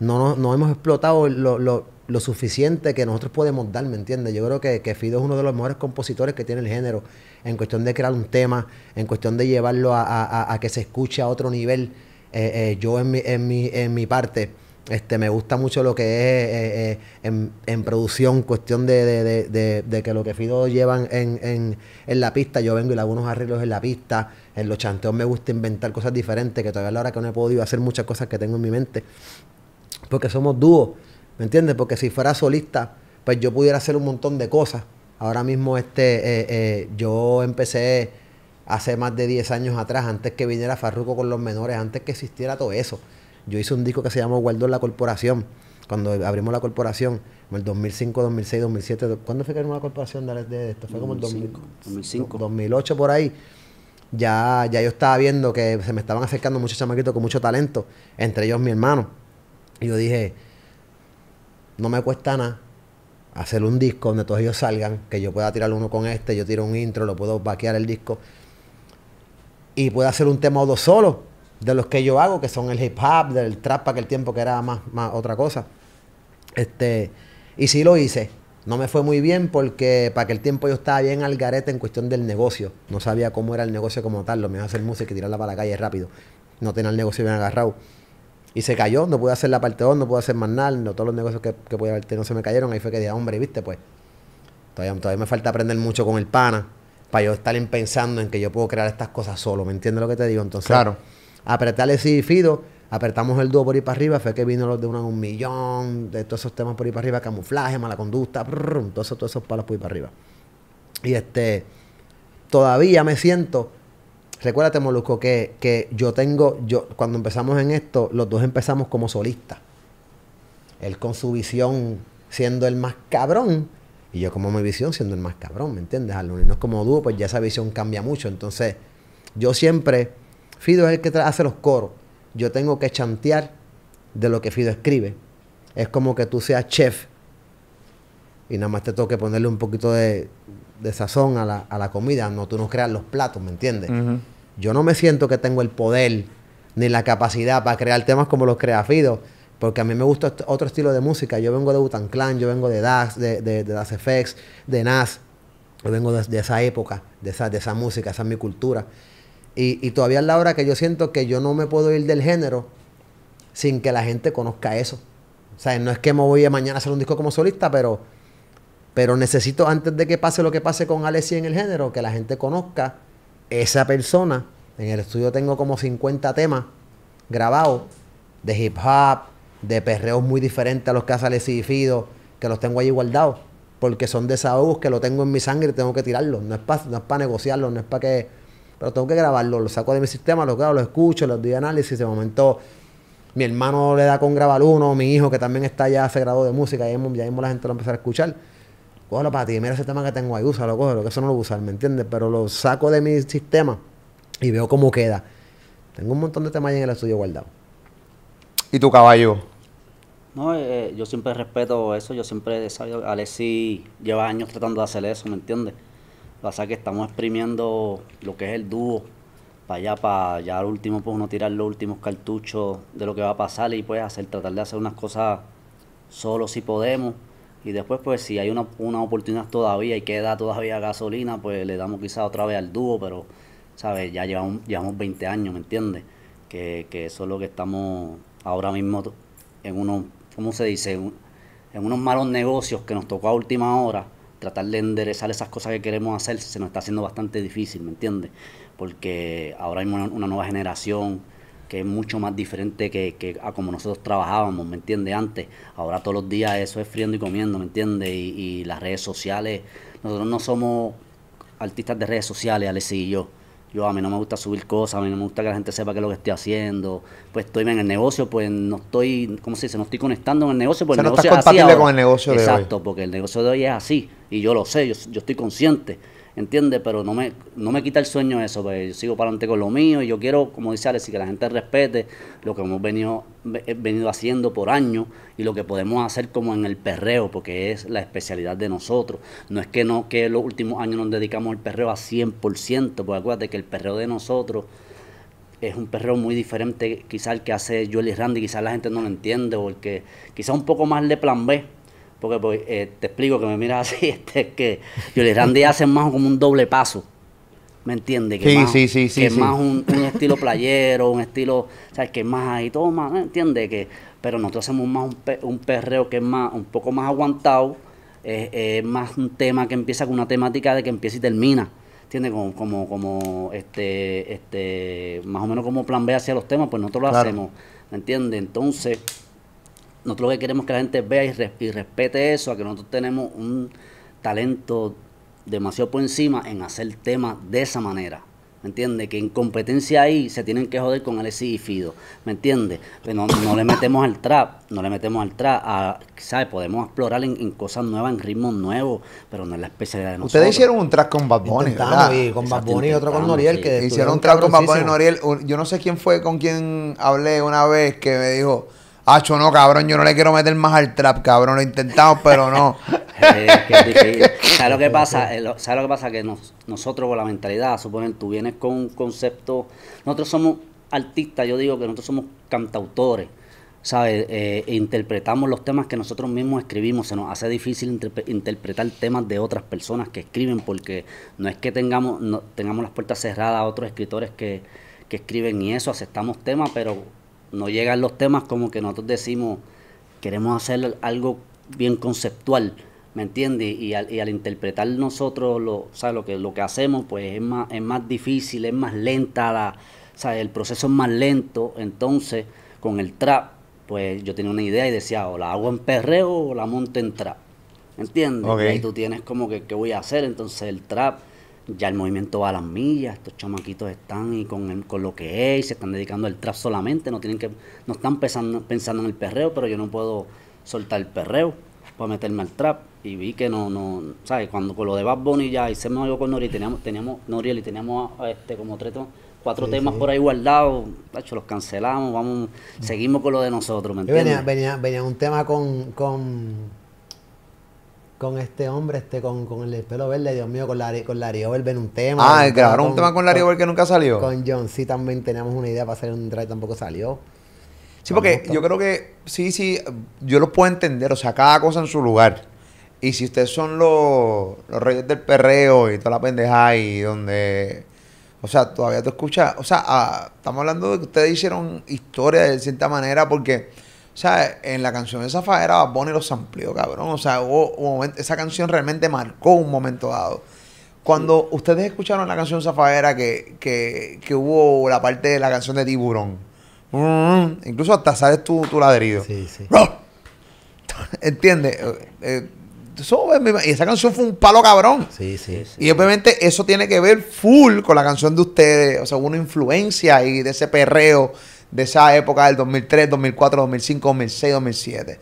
no, no, hemos explotado lo, lo lo suficiente que nosotros podemos dar, ¿me entiendes? Yo creo que, que, Fido es uno de los mejores compositores que tiene el género en cuestión de crear un tema, en cuestión de llevarlo a, que se escuche a otro nivel. Eh, eh, yo en mi, en, mi, parte, este, me gusta mucho lo que es eh, en, producción, cuestión de, que lo que Fido llevan en, la pista, yo vengo y le hago unos arreglos en la pista, en los chanteos me gusta inventar cosas diferentes, que todavía la hora que no he podido hacer muchas cosas que tengo en mi mente, porque somos dúos ¿Me entiendes? Porque si fuera solista, pues yo pudiera hacer un montón de cosas. Ahora mismo este, eh, eh, yo empecé hace más de 10 años atrás, antes que viniera Farruco con los menores, antes que existiera todo eso. Yo hice un disco que se llamó Guardo en la Corporación, cuando abrimos la corporación, en el 2005, 2006, 2007. ¿Cuándo fue que abrimos la corporación de, de esto? Fue como el 2005. 2008 por ahí. Ya, ya yo estaba viendo que se me estaban acercando muchos chamaquitos con mucho talento, entre ellos mi hermano. Y yo dije, no me cuesta nada hacer un disco donde todos ellos salgan, que yo pueda tirar uno con este, yo tiro un intro, lo puedo vaquear el disco. Y puedo hacer un tema o solo de los que yo hago, que son el hip hop, del trap para aquel tiempo que era más, otra cosa. Este, y sí lo hice. No me fue muy bien porque para aquel tiempo yo estaba bien al garete en cuestión del negocio. No sabía cómo era el negocio como tal. Lo mío hacer música y tirarla para la calle rápido. No tenía el negocio bien agarrado. Y se cayó, no pude hacer la parte 2, no pude hacer más nada, no, todos los negocios que, que podía no se me cayeron. Ahí fue que dije, hombre, viste, pues, todavía, todavía me falta aprender mucho con el pana para yo estar pensando en que yo puedo crear estas cosas solo. ¿Me entiendes lo que te digo? Entonces, claro. apretarle sí Fido, apretamos el dúo por ir para arriba, fue que vino los de un millón, de todos esos temas por ir para arriba, camuflaje, mala conducta, brrr, todos, esos, todos esos palos por ir para arriba. Y este, todavía me siento Recuérdate, Molusco, que, yo tengo, yo, cuando empezamos en esto, los dos empezamos como solistas. Él con su visión siendo el más cabrón, y yo como mi visión siendo el más cabrón, ¿me entiendes? Al es como dúo, pues ya esa visión cambia mucho. Entonces, yo siempre, Fido es el que hace los coros. Yo tengo que chantear de lo que Fido escribe. Es como que tú seas chef y nada más te toque ponerle un poquito de, de sazón a la, comida. No, tú no creas los platos, ¿me entiendes? Yo no me siento que tengo el poder ni la capacidad para crear temas como los crea Fido, porque a mí me gusta otro estilo de música. Yo vengo de Butan yo vengo de Das, de, de, de Das FX, de Nas. Yo vengo de, esa época, de esa, de esa música, esa es mi cultura. Y, todavía es la hora que yo siento que yo no me puedo ir del género sin que la gente conozca eso. O sea, no es que me voy a mañana a hacer un disco como solista, pero, pero necesito antes de que pase lo que pase con Alessi en el género, que la gente conozca esa persona, en el estudio tengo como 50 temas grabados de hip hop, de perreos muy diferentes a los que ha salido Fido, que los tengo ahí guardados, porque son desahogos que lo tengo en mi sangre y tengo que tirarlo No es para no negociarlos, no es para que. Pero tengo que grabarlo, lo saco de mi sistema, lo grabo, lo escucho, lo doy análisis. De momento, mi hermano le da con grabar uno, mi hijo que también está ya, se graduó de música, y ahí mismo la gente lo empezar a escuchar cógelo para ti, mira ese tema que tengo ahí, úsalo, cógelo, que eso no lo voy a usar, ¿me entiendes? Pero lo saco de mi sistema y veo cómo queda. Tengo un montón de temas ahí en el estudio guardado. ¿Y tu caballo? No, eh, eh, yo siempre respeto eso, yo siempre he Alexi lleva años tratando de hacer eso, ¿me entiendes? Pasa que estamos exprimiendo lo que es el dúo para allá, para ya al último, pues no tirar los últimos cartuchos de lo que va a pasar y pues hacer, tratar de hacer unas cosas solo si podemos y después, pues si hay una, oportunidad todavía y queda todavía gasolina, pues le damos quizás otra vez al dúo, pero, ¿sabes? Ya llevamos, llevamos 20 años, ¿me entiendes? Que, que eso es lo que estamos ahora mismo en unos, ¿cómo se dice? En unos malos negocios que nos tocó a última hora tratar de enderezar esas cosas que queremos hacer se nos está haciendo bastante difícil, ¿me entiendes? Porque ahora hay una nueva generación que es mucho más diferente que, a como nosotros trabajábamos, ¿me entiende? Antes, ahora todos los días eso es friendo y comiendo, ¿me entiende? Y, las redes sociales, nosotros no somos artistas de redes sociales, Alexis y yo. Yo a mí no me gusta subir cosas, a mí no me gusta que la gente sepa qué es lo que estoy haciendo. Pues estoy en el negocio, pues no estoy, ¿cómo se dice? No estoy conectando en el negocio, pues. el no negocio estás es con el negocio de hoy. porque el negocio de hoy es así y yo lo sé, yo estoy consciente. ¿entiendes? Pero no me, no me quita el sueño eso, pues yo sigo para adelante con lo mío y yo quiero, como dice Alex, que la gente respete lo que hemos venido, venido haciendo por años y lo que podemos hacer como en el perreo, porque es la especialidad de nosotros. No es que no que los últimos años nos dedicamos al perreo a 100%, porque pues acuérdate que el perreo de nosotros es un perreo muy diferente quizás el que hace Jolly Randy, quizás la gente no lo entiende, o el que quizás un poco más de plan B, porque, pues eh, te explico que me miras así, [LAUGHS] este, que Yoli Randy hace más como un doble paso. ¿Me entiendes? Que sí, sí, sí, Que es más un, estilo playero, un estilo, ¿sabes? Que es más ahí, más, ¿me entiendes? Que, pero nosotros hacemos más un, un, perreo que es más, un poco más aguantado, es más un tema que empieza con una temática de que empieza y termina. ¿Entiendes? Como, como, este, este, más o menos como plan B hacia los temas, pues nosotros lo hacemos. ¿Me entiendes? Entonces, nosotros lo que queremos es que la gente vea y, respete eso, a que nosotros tenemos un talento demasiado por encima en hacer temas de esa manera. ¿Me entiendes? Que en competencia ahí se tienen que joder con Alexis y Fido. ¿Me entiendes? Pero pues no, le metemos al trap, no le metemos al trap. Podemos explorar en, cosas nuevas, en ritmos nuevos, pero no es la especialidad de nosotros. Ustedes hicieron un track con Bad Bunny, ¿verdad? Y con Bad y otro con Noriel. Que hicieron un track con Bad y Noriel. Yo no sé quién fue con quien hablé una vez que me dijo Hacho, no, cabrón, yo no le quiero meter más al trap, cabrón. Lo intentamos, pero no. [LAUGHS] ¿Sabes lo que pasa? Eh, ¿Sabes lo que pasa? Que nosotros, con la mentalidad, suponen, tú vienes con un concepto. Nosotros somos artistas, yo digo que nosotros somos cantautores. ¿Sabes? Eh, interpretamos los temas que nosotros mismos escribimos. Se nos hace difícil interpretar temas de otras personas que escriben, porque no es que tengamos, no, tengamos las puertas cerradas a otros escritores que escriben y eso, aceptamos temas, pero no llegan los temas como que nosotros decimos, queremos hacer algo bien conceptual, ¿me entiendes? Y al, interpretar nosotros lo, ¿sabes? lo que lo que hacemos, pues es más, es más difícil, es más lenta, la, el proceso es más lento, entonces con el trap, pues yo tenía una idea y decía, o la hago en perreo o la monto en trap, ¿entiendes? Y ahí tú tienes como que, ¿qué voy a hacer? Entonces el trap ya el movimiento va a las millas, estos chamaquitos están y con, lo que es, y se están dedicando al trap solamente, no tienen que, no están pensando, en el perreo, pero yo no puedo soltar el perreo para meterme al trap. Y vi que no, no, ¿sabes? Cuando con lo de Bad Bunny ya hicimos algo con Noriel, teníamos, teníamos Noriel y teníamos este como tres cuatro temas por ahí guardados, hecho, los cancelamos, vamos, mm. seguimos con lo de nosotros, Venía, venía, venía un tema con, con con este hombre, este, con, el pelo verde, Dios mío, con Larry, con ven un tema. Ah, grabaron un tema con Larry Over que nunca salió. Con John sí también teníamos una idea para hacer un track, tampoco salió. Sí, porque yo creo que, sí, sí, yo lo puedo entender, o sea, cada cosa en su lugar. Y si ustedes son los, los reyes del perreo y toda la pendeja y donde... O sea, todavía te escuchas... O sea, ah, estamos hablando de que ustedes hicieron historia de cierta manera porque o sea, en la canción de Zafa Bonnie los amplió, cabrón. O sea, hubo un momento, esa canción realmente marcó un momento dado. Cuando ustedes escucharon la canción Zafaera, que, que, hubo la parte de la canción de Tiburón, mm, incluso hasta sales tu, la ladrido. Sí, sí. ¿Entiendes? Eh, eh, eh, y esa canción fue un palo cabrón. Sí, sí, sí. Y obviamente eso tiene que ver full con la canción de ustedes. O sea, hubo una influencia ahí de ese perreo de esa época del 2003, 2004, 2005, 2006, 2007.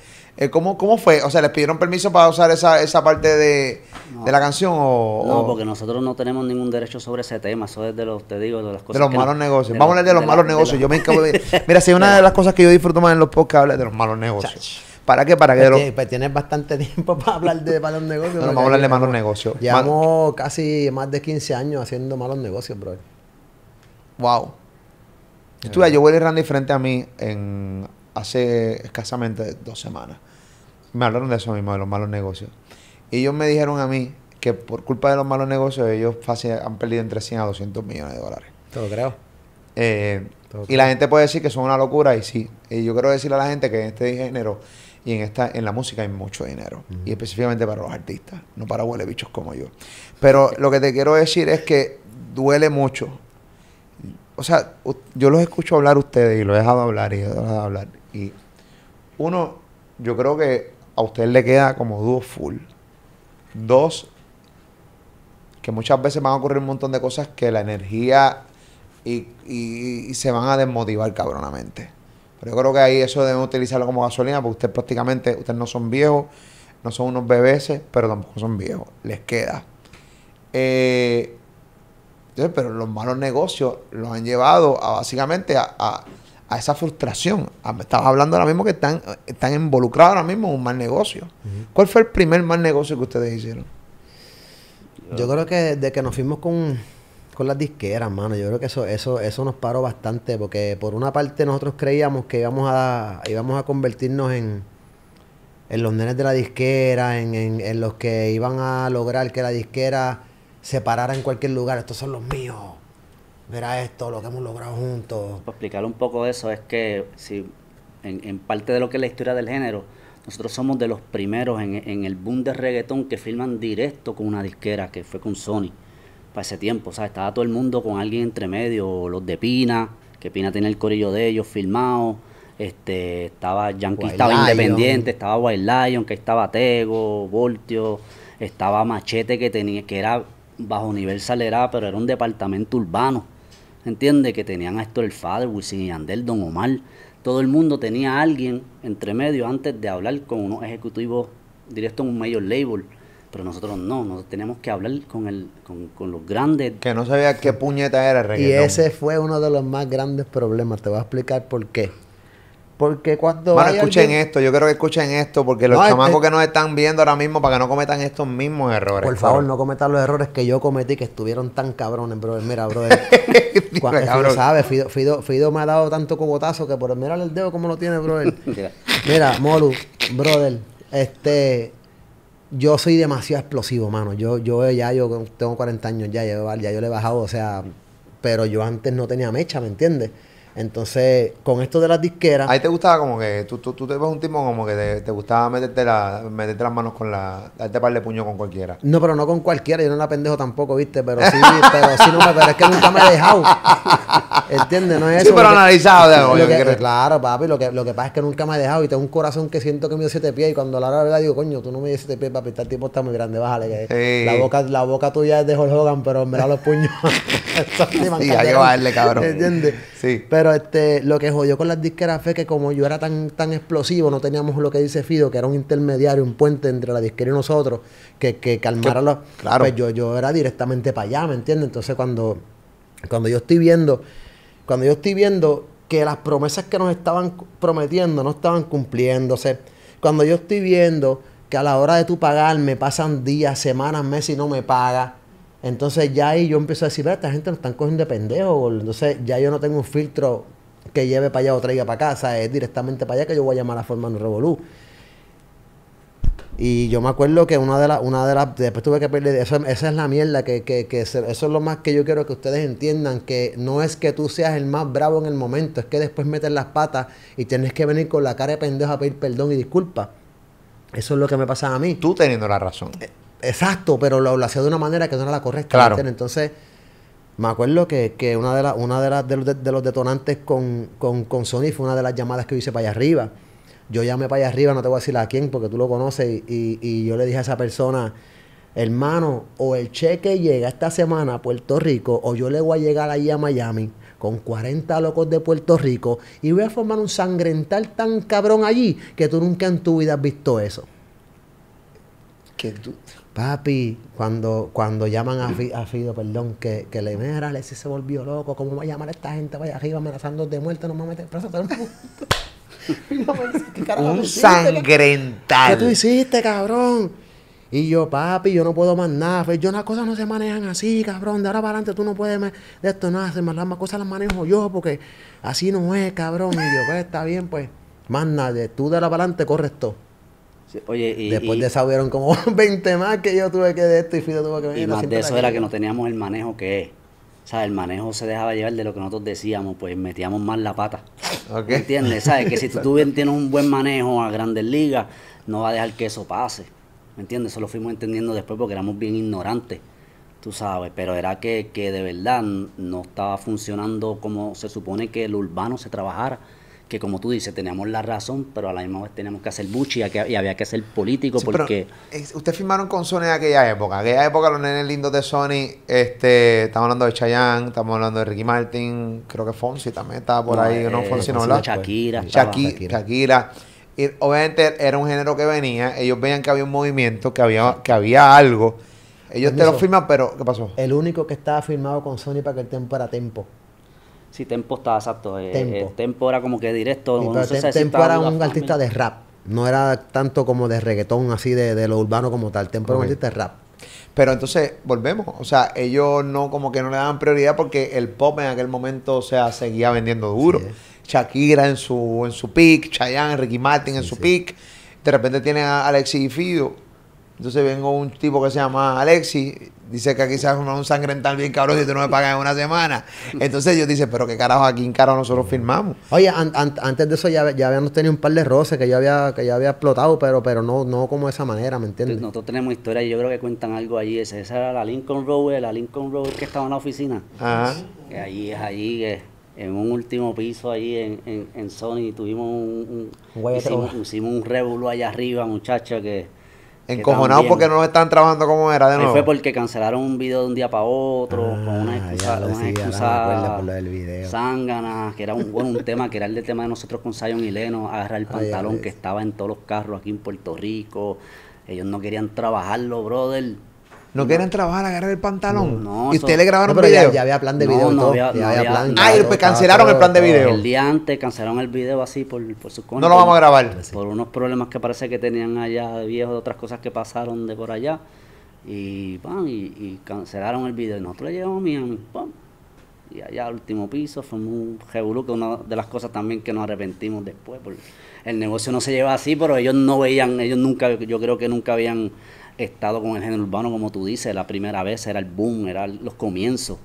¿cómo, ¿Cómo fue? O sea, ¿les pidieron permiso para usar esa, parte de, la canción? O, no, porque nosotros no tenemos ningún derecho sobre ese tema. Eso es de los, te digo, de las cosas. De los malos negocios. Vamos a hablar de, los malos negocios. Yo me [LAUGHS] de. Mira, si una de las cosas que yo disfruto más en los podcasts hablar de los malos negocios. ¿Para qué? Para qué pues pues tienes bastante [LAUGHS] tiempo para hablar de malos negocios. vamos a hablar de malos negocios. Llevamos casi más de 15 años haciendo malos negocios, bro. Wow. Eh. Yo estuve a Randy frente a mí en hace escasamente dos semanas. Me hablaron de eso mismo, de los malos negocios. Y ellos me dijeron a mí que por culpa de los malos negocios ellos fácil han perdido entre 100 a 200 millones de dólares. Todo creo. Eh, y la gente puede decir que son una locura y sí. Y yo quiero decirle a la gente que en este género y en esta en la música hay mucho dinero y específicamente para los artistas, no para huele bichos como yo. Pero lo que te quiero decir es que duele mucho o sea, yo los escucho hablar ustedes y lo he dejado hablar y lo he dejado hablar. Y uno, yo creo que a usted le queda como dúo full. Dos, que muchas veces van a ocurrir un montón de cosas que la energía y, y se van a desmotivar cabronamente. Pero yo creo que ahí eso deben utilizarlo como gasolina, porque ustedes prácticamente, ustedes no son viejos, no son unos bebés, pero tampoco son viejos. Les queda. Eh, pero los malos negocios los han llevado a, básicamente a, esa frustración. Ah, Estaba estabas hablando ahora mismo que están, están involucrados ahora mismo en un mal negocio. ¿Cuál fue el primer mal negocio que ustedes hicieron? Yo creo que desde que nos fuimos con, las disqueras, mano, yo creo que eso, eso, eso nos paró bastante, porque por una parte nosotros creíamos que íbamos a, íbamos a convertirnos en, en los nenes de la disquera, en los que iban a lograr que la disquera se en cualquier lugar. Estos son los míos. verá esto, lo que hemos logrado juntos. Para explicar un poco eso, es que si en, parte de lo que es la historia del género, nosotros somos de los primeros en, el boom de reggaetón que filman directo con una disquera, que fue con Sony, para ese tiempo. O sea, estaba todo el mundo con alguien entre medio, los de Pina, que Pina tiene el corillo de ellos filmado. Este, estaba Yankee, estaba independiente, estaba Wild Lion, que estaba Tego, Voltio, estaba Machete, que tenía, que era bajo nivel salerá, pero era un departamento urbano. entiende Que tenían a esto el Father, Wilson y Andel, Don Omar. Todo el mundo tenía a alguien entre medio antes de hablar con unos ejecutivos directos en un mayor label. Pero nosotros no, nosotros teníamos que hablar con, el, con, con los grandes. Que no sabía qué puñeta era el Y ese fue uno de los más grandes problemas. Te voy a explicar por qué. Porque cuando. Bueno, escuchen esto, yo quiero que escuchen esto, porque los este chamacos que nos están viendo ahora mismo para que no cometan estos mismos errores. Por favor, no cometan los errores que yo cometí que estuvieron tan cabrones, brother. Mira, brother. [LAUGHS] sabes, Fido, Fido, Fido, me ha dado tanto cogotazo que por mirar el dedo como lo tiene, brother. Mira, Molu, brother, este. Yo soy demasiado explosivo, mano. Yo, yo ya, yo tengo 40 años ya, ya, ya yo le he bajado, o sea, pero yo antes no tenía mecha, ¿me entiendes? Entonces, con esto de las disqueras. Ahí te gustaba como que. Tú, tú, te ves un tipo como que te, gustaba meterte, la, meterte las manos con la. darte par de puño con cualquiera. No, pero no con cualquiera. Yo no era pendejo tampoco, ¿viste? Pero sí, [LAUGHS] pero sí, no me. Pero es que nunca me he dejado. ¿Entiendes? No es eso. Sí, pero analizado de hoy. claro, papi. Lo que, lo que pasa es que nunca me he dejado. Y tengo un corazón que siento que me dio siete pies. Y cuando la hora de verdad digo, coño, tú no me dio siete pies, papi. Este tipo está muy grande. Bájale. Que la, boca, la boca tuya es de Jorge Hogan, pero me da los puños. [LAUGHS] sí, hay que bajarle, cabrón. ¿Entiendes? Sí. Pero este, lo que jodió con las disqueras fue que como yo era tan, tan explosivo, no teníamos lo que dice Fido, que era un intermediario, un puente entre la disquera y nosotros, que, que calmara los. Claro. Pues yo, yo era directamente para allá, ¿me entiendes? Entonces cuando, cuando yo estoy viendo, cuando yo estoy viendo que las promesas que nos estaban prometiendo no estaban cumpliéndose, cuando yo estoy viendo que a la hora de tu pagar me pasan días, semanas, meses y no me paga entonces ya ahí yo empiezo a decir, esta gente nos están cogiendo de pendejo. Entonces ya yo no tengo un filtro que lleve para allá o traiga para acá. O sea, es directamente para allá que yo voy a llamar a No Revolú. Y yo me acuerdo que una de las, una de las, después tuve que perder, esa es la mierda, que, eso es lo más que yo quiero que ustedes entiendan, que no es que tú seas el más bravo en el momento, es que después metes las patas y tienes que venir con la cara de pendejo a pedir perdón y disculpa. Eso es lo que me pasa a mí. Tú teniendo la razón. Eh, Exacto, pero lo, lo, hacía de una manera que no era la correcta. Entonces, me acuerdo que, una de las de, de, los detonantes con, con, Sony fue una de las llamadas que hice para allá arriba. Yo llamé para allá arriba, no te voy a decir a quién porque tú lo conoces, y, y yo le dije a esa persona, hermano, o el cheque llega esta semana a Puerto Rico, o yo le voy a llegar ahí a Miami con 40 locos de Puerto Rico y voy a formar un sangrental tan cabrón allí que tú nunca en tu vida has visto eso. Que tú... Papi, cuando, cuando llaman a, Fido, perdón, que, que le mera, si se volvió loco, ¿cómo va a llamar esta gente vaya arriba amenazando de muerte? No me meter presa todo el mundo. [LAUGHS] Pues, un sangrental. ¿Qué tú hiciste, cabrón? Y yo, papi, yo no puedo más nada. Yo las cosas no se manejan así, cabrón. De ahora para adelante tú no puedes me, de esto nada. las más cosas las manejo yo porque así no es, cabrón. Y yo, pues está bien, pues. Más nada, tú de ahora para adelante corres todo oye, y, Después de eso hubieron como 20 [LAUGHS] más que yo tuve que de esto y Fido tuve que venir. Y más de eso era que, no teníamos el manejo que es. O sea, el manejo se dejaba llevar de lo que nosotros decíamos, pues metíamos más la pata. Okay. ¿Entiendes? ¿Sabes? Que si tú, [LAUGHS] tienes un buen manejo a grandes ligas, no va a dejar que eso pase. ¿Me entiendes? Eso lo fuimos entendiendo después porque éramos bien ignorantes, tú sabes. Pero era que, que de verdad no estaba funcionando como se supone que el urbano se trabajara que como tú dices, teníamos la razón, pero a la misma vez teníamos que hacer buchi y, había que hacer político porque... Ustedes firmaron con Sony en aquella época. En aquella época los nenes lindos de Sony, este, estamos hablando de Chayanne, estamos hablando de Ricky Martin, creo que Fonsi también estaba por ahí, no eh, Fonsi, no, la pues, Shakira, Shakira, Y obviamente era un género que venía, ellos veían que había un movimiento, que había, que había algo. Ellos te lo firman, pero ¿qué pasó? El único que estaba firmado con Sony para que el tiempo era Tempo. Sí, Tempo estaba exacto. Eh, eh, tempo. era como que directo. No tempo era un artista de rap. No era tanto como de reggaetón, así de, de lo urbano como tal. Tempo era un artista de rap. Pero entonces, volvemos. O sea, ellos no como que no le daban prioridad porque el pop en aquel momento, o sea, seguía vendiendo duro. Shakira en su, en su pick, Chayanne, Ricky Martin en su pick. De repente tienen a Alexis y Fido. Entonces vengo un tipo que se llama Alexis, Dice que aquí se va a formar un sangrental bien cabrón si tú no me pagas en una semana. Entonces ellos dicen, pero qué carajo, aquí en carajo nosotros firmamos. Oye, antes de eso ya, ya, habíamos tenido un par de roces que ya había, que ya había explotado, pero, pero no, no como de esa manera, ¿me entiendes? Pues nosotros tenemos historia y yo creo que cuentan algo allí. Esa, era la Lincoln Road, la Lincoln Road que estaba en la oficina. Ajá. Que allí es allí que en un último piso ahí en, en, Sony tuvimos un, un hicimos, un revuelo allá arriba, muchacha que Encojonados porque no estaban trabajando como era de nuevo. fue porque cancelaron un video de un día para otro, ah, con una excusa, una excusa zángana, que era un, buen un tema, que era el tema de nosotros con Zion y Leno, agarrar el pantalón que estaba en todos los carros aquí en Puerto Rico. Ellos no querían trabajarlo, brother no, quieren trabajar, agarrar el pantalón. y ustedes le grabaron el video. Ya, había plan de video. No, todo. ya había, plan. Ah, pues cancelaron el plan de video. El día antes cancelaron el video así por, por cosas No lo vamos a grabar. Por unos problemas que parece que tenían allá viejos, de otras cosas que pasaron de por allá. Y, y, cancelaron el video. Y nosotros le llevamos a y allá al último piso fue un jebulú, que una de las cosas también que nos arrepentimos después. el negocio no se lleva así, pero ellos no veían, ellos nunca, yo creo que nunca habían estado con el género urbano, como tú dices, la primera vez era el boom, era los comienzos.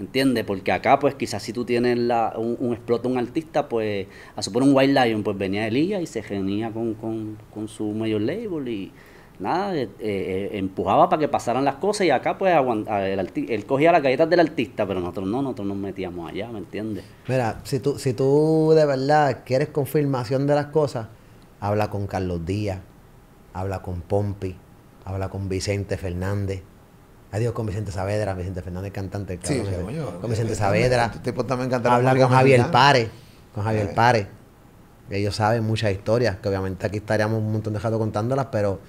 ¿Entiendes? Porque acá, pues quizás si tú tienes un, explota un artista, pues a suponer un Wild Lion, pues venía Elías y se genía con, su mayor label y nada, eh, eh, empujaba para que pasaran las cosas y acá pues el él cogía las galletas del artista, pero nosotros no, nosotros nos metíamos allá, ¿me entiendes? Mira, si tú, si tú de verdad quieres confirmación de las cosas, habla con Carlos Díaz, habla con Pompey habla con Vicente Fernández. Adiós con Vicente Saavedra, Vicente Fernández cantante. Sí, con, yo, con Vicente este Saavedra. Tipo este habla con Javier Pare, con Javier eh. Párez. Ellos saben muchas historias, que obviamente aquí estaríamos un montón de contándolas, pero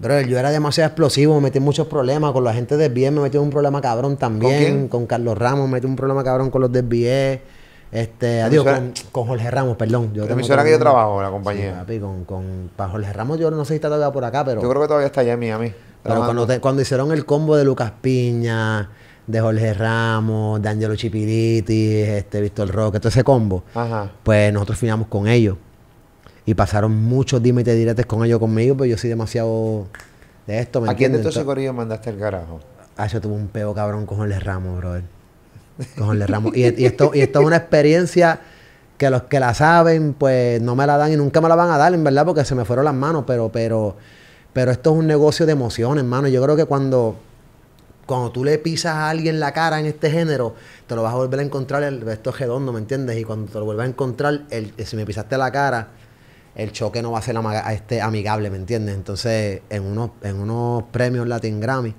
Bro, yo era demasiado explosivo, me metí muchos problemas. Con la gente de BIE me metí un problema cabrón también. ¿Con, Carlos Ramos me metí un problema cabrón con los de BIE. Este, adiós, con, Jorge Ramos, perdón. la emisora que yo trabajo, la compañía. con, con para Jorge Ramos, yo no sé si está todavía por acá, pero. Yo creo que todavía está allá en Miami. Pero cuando, cuando hicieron el combo de Lucas Piña, de Jorge Ramos, de Angelo Chipiriti, este, Víctor Roque, todo ese combo, pues nosotros finamos con ellos. Y pasaron muchos dimes y diretes con ellos conmigo, pero pues yo soy demasiado de esto. ¿me ¿A quién de todos esos mandaste el carajo? Ah, yo tuve un peo cabrón con Jorge Ramos, brother. Y, esto, y esto es una experiencia que los que la saben, pues no me la dan y nunca me la van a dar, en verdad, porque se me fueron las manos, pero, pero, pero esto es un negocio de emociones, hermano. Yo creo que cuando, cuando tú le pisas a alguien la cara en este género, te lo vas a volver a encontrar, el, esto es redondo, ¿me entiendes? Y cuando te lo vuelvas a encontrar, el, si me pisaste la cara, el choque no va a ser este, amigable, ¿me entiendes? Entonces, en unos, en unos premios Latin Grammy,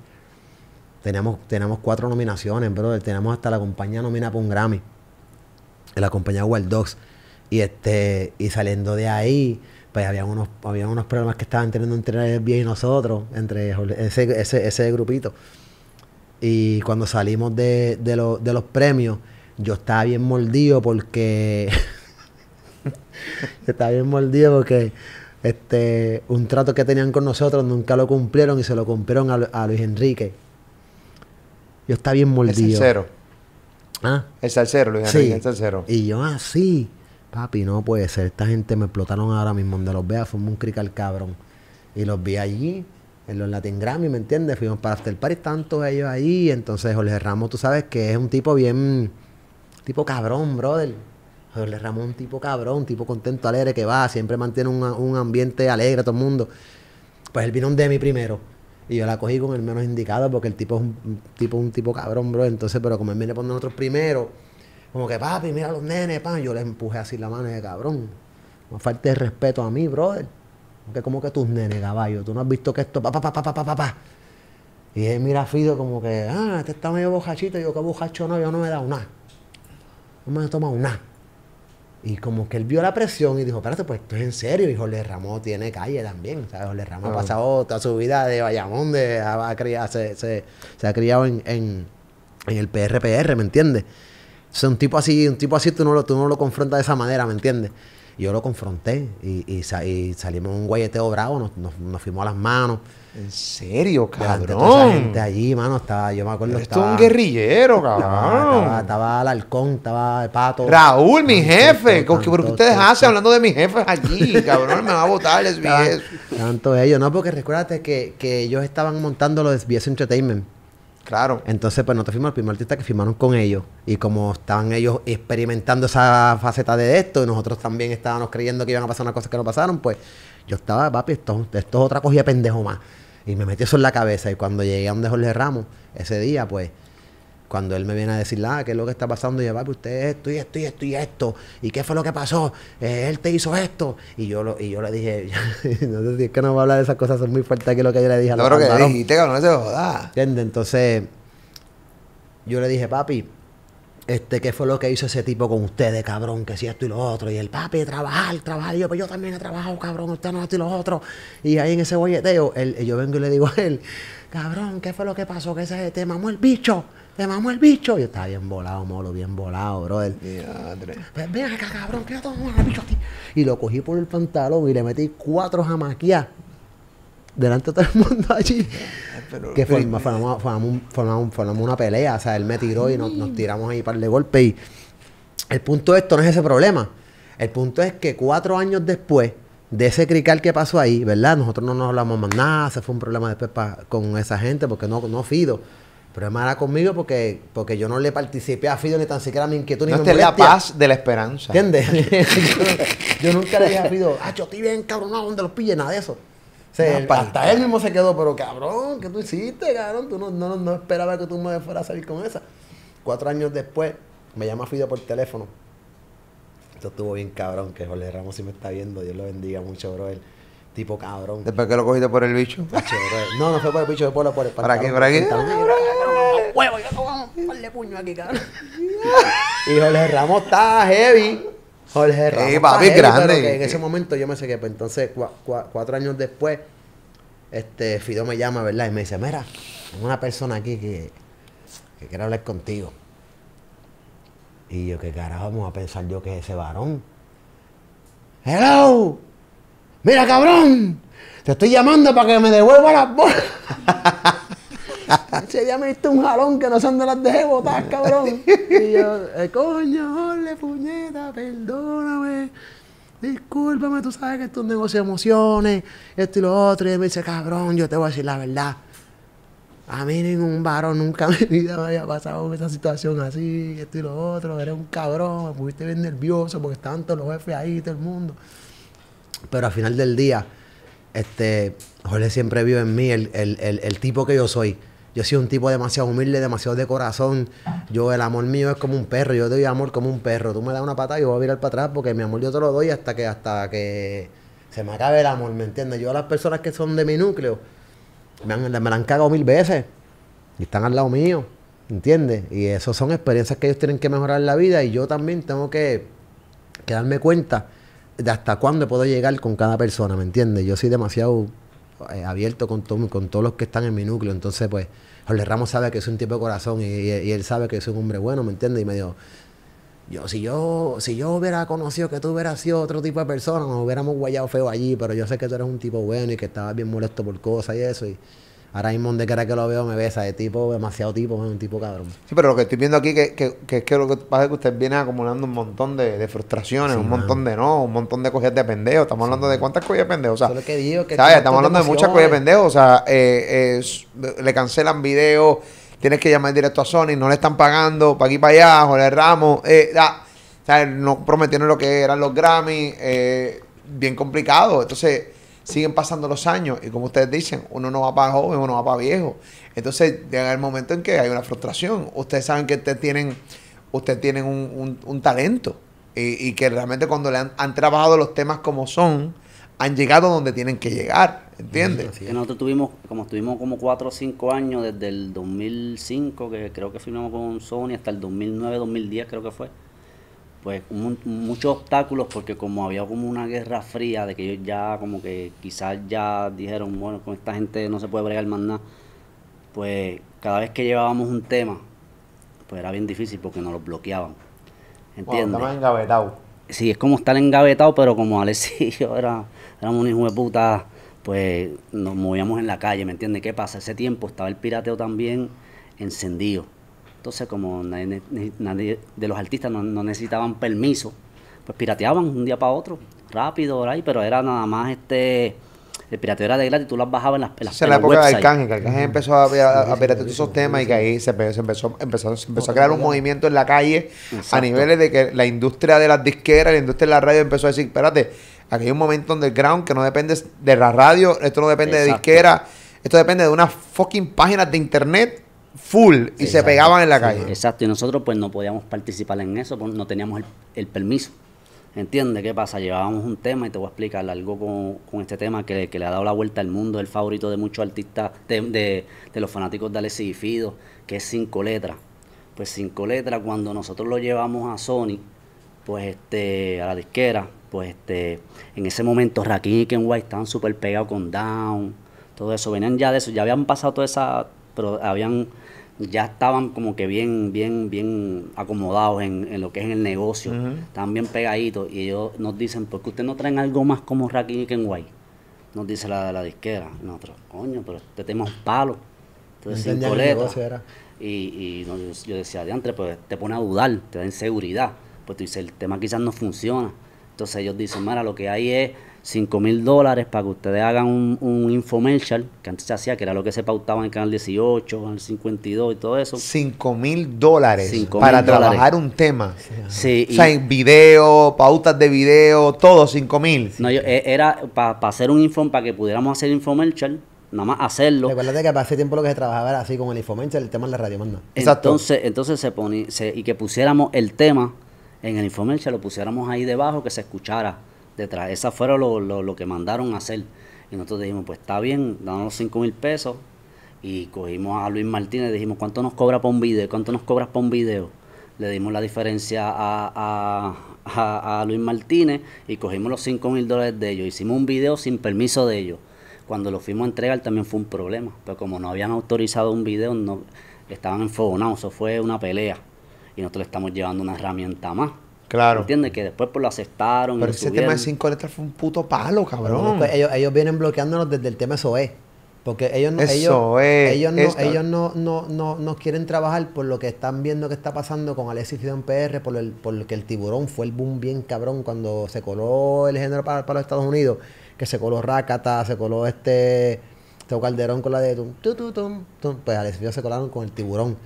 tenemos cuatro nominaciones, brother. Tenemos hasta la compañía nominada por un Grammy. La compañía Wild Dogs. Y, este, y saliendo de ahí, pues había unos, habían unos problemas que estaban teniendo entre el y nosotros, entre ese, ese, grupito. Y cuando salimos de, de, de los premios, yo estaba bien mordido porque. [LAUGHS] estaba bien mordido porque este, un trato que tenían con nosotros nunca lo cumplieron y se lo cumplieron a Luis Enrique yo estaba bien mordido. El salsero. ¿Ah? El salsero, Luis Enrique, el salsero. Y yo, así, ah, papi, no puede ser. Esta gente me explotaron ahora mismo. Donde los vea, fumó un crical cabrón. Y los vi allí, en los Latin Grammy, ¿me entiendes? Fuimos para After Party, tanto ellos ahí. Entonces, Jorge Ramos, tú sabes que es un tipo bien. Tipo cabrón, brother. Jorge Ramos un tipo cabrón, tipo contento, alegre que va, siempre mantiene un, ambiente alegre a todo el mundo. Pues él vino un demi primero y yo la cogí con el menos indicado porque el tipo es un, tipo, un tipo cabrón, bro. Entonces, pero como él viene por otros primero, como que papi, mira los nenes, pa. Yo le empujé así la mano de cabrón. No falta de respeto a mí, brother. Que como que tus nenes, caballo, tú no has visto que esto, pa, pa, pa, pa, pa, Y él mira a Fido como que, ah, este está medio bojachito. yo, que bojacho no, yo no me he dado nada. No me he tomado nada. Y como que él vio la presión y dijo, espérate, pues esto es en serio. Y Jorge Ramón tiene calle también, ¿sabes? Jorge Ramón ha pasado toda su vida de Bayamón, se, ha criado en, en, el PRPR, ¿me entiendes? O un tipo así, un tipo así tú no lo, tú no lo confrontas de esa manera, ¿me entiendes? yo lo confronté y, y, salimos un guayeteo bravo, nos, nos, fuimos a las manos. ¿En serio, cabrón? Toda esa gente allí, mano, estaba, yo me acuerdo. Esto estaba, es un guerrillero, cabrón. Estaba, el halcón, estaba el pato. Raúl, mi jefe. ¿Por qué ustedes hacen hablando de mis jefes allí, [LAUGHS] cabrón? me va a votar el SBS. Tanto ellos, no, porque recuérdate que, que ellos estaban montando lo de SBS Entertainment. Claro. Entonces, pues nosotros fuimos el primer artista que firmaron con ellos. Y como estaban ellos experimentando esa faceta de esto, y nosotros también estábamos creyendo que iban a pasar unas cosas que no pasaron, pues yo estaba, papi, esto, es otra cogida pendejo más. Y me metí eso en la cabeza. Y cuando llegué a donde Jorge Ramos, ese día, pues cuando él me viene a decir, ah, ¿qué es lo que está pasando? Y yo, papi, usted es esto y esto y esto y esto. ¿Y qué fue lo que pasó? Eh, él te hizo esto. Y yo, lo, y yo le dije, [LAUGHS] no sé si es que no va a hablar de esas cosas, son muy fuertes aquí lo que yo le dije a la Claro que dijiste, cabrón, no se joda. ¿Entiendes? Entonces, yo le dije, papi, este, ¿qué fue lo que hizo ese tipo con ustedes, cabrón? Que si esto y lo otro. Y el papi, trabajar, trabajar. Y yo, pues yo también he trabajado, cabrón, usted no, esto y lo otro. Y ahí en ese bolleteo, yo vengo y le digo a él, cabrón, ¿qué fue lo que pasó? Que ese te mamó el bicho, te mamó el bicho. Y estaba bien volado, molo, bien volado, bro. pues ven acá, cabrón, que yo te mamó el bicho a ti. Y lo cogí por el pantalón y le metí cuatro jamaquías delante de todo el mundo allí que formamos, una pelea. O sea, él me tiró y nos, tiramos ahí para par de golpe Y el punto de esto no es ese problema. El punto es que cuatro años después de ese crical que pasó ahí, ¿verdad? Nosotros no nos hablamos más nada. Se fue un problema después con esa gente porque no, no Fido. El problema era conmigo porque, porque yo no le participé a Fido ni tan siquiera a mi inquietud ni no, me la paz de la esperanza. ¿Entiendes? [LAUGHS] [LAUGHS] yo, nunca le dije a Fido, ah, yo estoy bien cabronado, donde los pille, nada de eso sea, él, hasta él mismo se quedó, pero cabrón, ¿qué tú hiciste, cabrón? Tú no, no, no esperaba que tú me fueras a salir con esa. Cuatro años después, me llama Fido por teléfono. Esto estuvo bien cabrón, que Jorge Ramos sí me está viendo, Dios lo bendiga mucho, bro. Él. Tipo cabrón. ¿Después que lo cogiste por el bicho? no, no fue por el bicho, fue por, por el ¿Para ¿Para qué? ¿Para qué? Huevo, yo un par de puño aquí, cabrón. y Jorge Ramos está heavy. Jorge Ramos. en ese momento yo me sé que, pues, entonces, cuatro años después, este, Fido me llama, ¿verdad? Y me dice, mira, tengo una persona aquí que, que quiere hablar contigo. Y yo, ¿qué carajo vamos a pensar yo que es ese varón? ¡Hello! ¡Mira, cabrón! Te estoy llamando para que me devuelva las bolas. [LAUGHS] [LAUGHS] Ese día me diste un jalón que no sé de las dejé votar cabrón. Y yo, eh, coño, le puñeta, perdóname. Discúlpame, tú sabes que esto es un negocio de emociones, esto y lo otro. Y él me dice, cabrón, yo te voy a decir la verdad. A mí ningún varón nunca en mi vida me había pasado con esa situación así, esto y lo otro. Eres un cabrón, me pusiste bien nervioso porque estaban todos los jefes ahí, todo el mundo. Pero al final del día, este, Jorge siempre vio en mí el, el, el tipo que yo soy. Yo soy un tipo demasiado humilde, demasiado de corazón. Yo, el amor mío es como un perro. Yo doy amor como un perro. Tú me das una patada y yo voy a virar para atrás porque mi amor yo te lo doy hasta que, hasta que se me acabe el amor, ¿me entiendes? Yo a las personas que son de mi núcleo me, han, me la han cagado mil veces y están al lado mío, ¿entiendes? Y esas son experiencias que ellos tienen que mejorar en la vida y yo también tengo que, darme cuenta de hasta cuándo puedo llegar con cada persona, ¿me entiendes? Yo soy demasiado eh, abierto con, todo con todos los que están en mi núcleo, entonces pues Jorge Ramos sabe que es un tipo de corazón y, él sabe que es un hombre bueno, ¿me entiendes? Y me dijo, yo, si yo, si yo hubiera conocido que tú hubieras sido otro tipo de persona, nos hubiéramos guayado feo allí, pero yo sé que tú eres un tipo bueno y que estabas bien molesto por cosas y eso. Y, Ahora mismo, de cara que lo veo, me besa. de tipo, demasiado tipo, es un tipo cabrón. Sí, pero lo que estoy viendo aquí que, que, es que lo que pasa es que usted viene acumulando un montón de, frustraciones, un montón de no, un montón de cogidas de pendejo. Estamos hablando de cuántas cogidas de pendejo. O sea, que digo, Estamos hablando de muchas cogidas de pendejo. O sea, eh, eh, le cancelan videos, tienes que llamar directo a Sony, no le están pagando, para aquí para allá, joder, Ramos. Eh, No prometieron lo que eran los Grammy. Eh, bien complicado. Entonces siguen pasando los años y como ustedes dicen, uno no va para joven, uno va para viejo. Entonces llega el momento en que hay una frustración. Ustedes saben que ustedes tienen, ustedes tienen un, talento y, que realmente cuando le han, trabajado los temas como son, han llegado donde tienen que llegar, ¿entiendes? nosotros tuvimos, como estuvimos como 4 o 5 años desde el 2005, que creo que firmamos con Sony, hasta el 2009, 2010 creo que fue pues muchos obstáculos porque como había como una guerra fría de que ellos ya como que quizás ya dijeron, bueno, con esta gente no se puede bregar más nada, pues cada vez que llevábamos un tema, pues era bien difícil porque nos lo bloqueaban. ¿Entiendes? si engavetado. Sí, es como estar engavetado, pero como Alessio era, un hijo de puta, pues nos movíamos en la calle, ¿me entiendes? ¿Qué pasa? Ese tiempo estaba el pirateo también encendido entonces, como nadie, de los artistas no, necesitaban permiso, pues pirateaban un día para otro, rápido, ahí, pero era nada más este. El pirateo era de gratis, tú las bajabas en las pelas. en la época del canje, que el canje empezó a, piratear todos esos temas y que ahí se empezó, empezó, a crear un movimiento en la calle a niveles de que la industria de las disqueras, la industria de la radio empezó a decir, espérate, aquí hay un momento underground que no depende de la radio, esto no depende de disqueras, esto depende de unas fucking páginas de internet full y se pegaban en la calle. Exacto, y nosotros pues no podíamos participar en eso, no teníamos el, permiso. ¿Entiendes? ¿Qué pasa? Llevábamos un tema y te voy a explicar algo con, este tema que, le ha dado la vuelta al mundo, el favorito de muchos artistas, de, los fanáticos de Alexis y Fido, que es Cinco Letras. Pues Cinco Letras, cuando nosotros lo llevamos a Sony, pues este, a la disquera, pues este, en ese momento Rakim y Ken White estaban súper pegados con Down, todo eso, venían ya de eso, ya habían pasado toda esa, pero habían ya estaban como que bien, bien, bien acomodados en, en lo que es el negocio, estaban bien pegaditos y ellos nos dicen, ¿por qué ustedes no traen algo más como Rakim y Kenway? Nos dice la, la disquera, nosotros, coño, pero ustedes tenemos palos, palo, entonces Y, yo, decía de antes, pues te pone a dudar, te da inseguridad, pues tú dices, el tema quizás no funciona. Entonces ellos dicen, mira, lo que hay es 5 mil dólares para que ustedes hagan un, infomercial, que antes se hacía, que era lo que se pautaba en canal 18, en el 52 y todo eso. 5 mil dólares para trabajar un tema. Sí, o sea, en video, pautas de video, todo 5 mil. No, e, era para hacer un info, para que pudiéramos hacer infomercial, nada más hacerlo. Recuerda que para ese tiempo lo que se trabajaba era así con el infomercial, el tema en la radio, manda. Exacto. Entonces, entonces se pone y que pusiéramos el tema en el infomercial, lo pusiéramos ahí debajo, que se escuchara detrás. Esa fueron lo, que mandaron a hacer. Y nosotros dijimos, pues está bien, danos 5 mil pesos. Y cogimos a Luis Martínez dijimos, ¿cuánto nos cobra por un video? ¿Cuánto nos cobras por un video? Le dimos la diferencia a, Luis Martínez y cogimos los 5 mil dólares de ellos. Hicimos un video sin permiso de ellos. Cuando lo fuimos a entregar también fue un problema, pero como no habían autorizado un video, no, estaban enfogonados, eso fue una pelea. Y nosotros le estamos llevando una herramienta más. Claro. ¿Entiendes? Que después pues lo aceptaron. Pero ese tema de cinco letras fue un puto palo, cabrón. ellos, vienen bloqueándonos desde el tema SOE. Porque ellos no, ellos, ellos, no, quieren trabajar por lo que están viendo que está pasando con Alexis Fidón PR, por, el, por que el tiburón fue el boom bien cabrón cuando se coló el género para, los Estados Unidos, que se coló Rakata, se coló este, este Calderón con la de pues Alexis Fidón se colaron con el tiburón.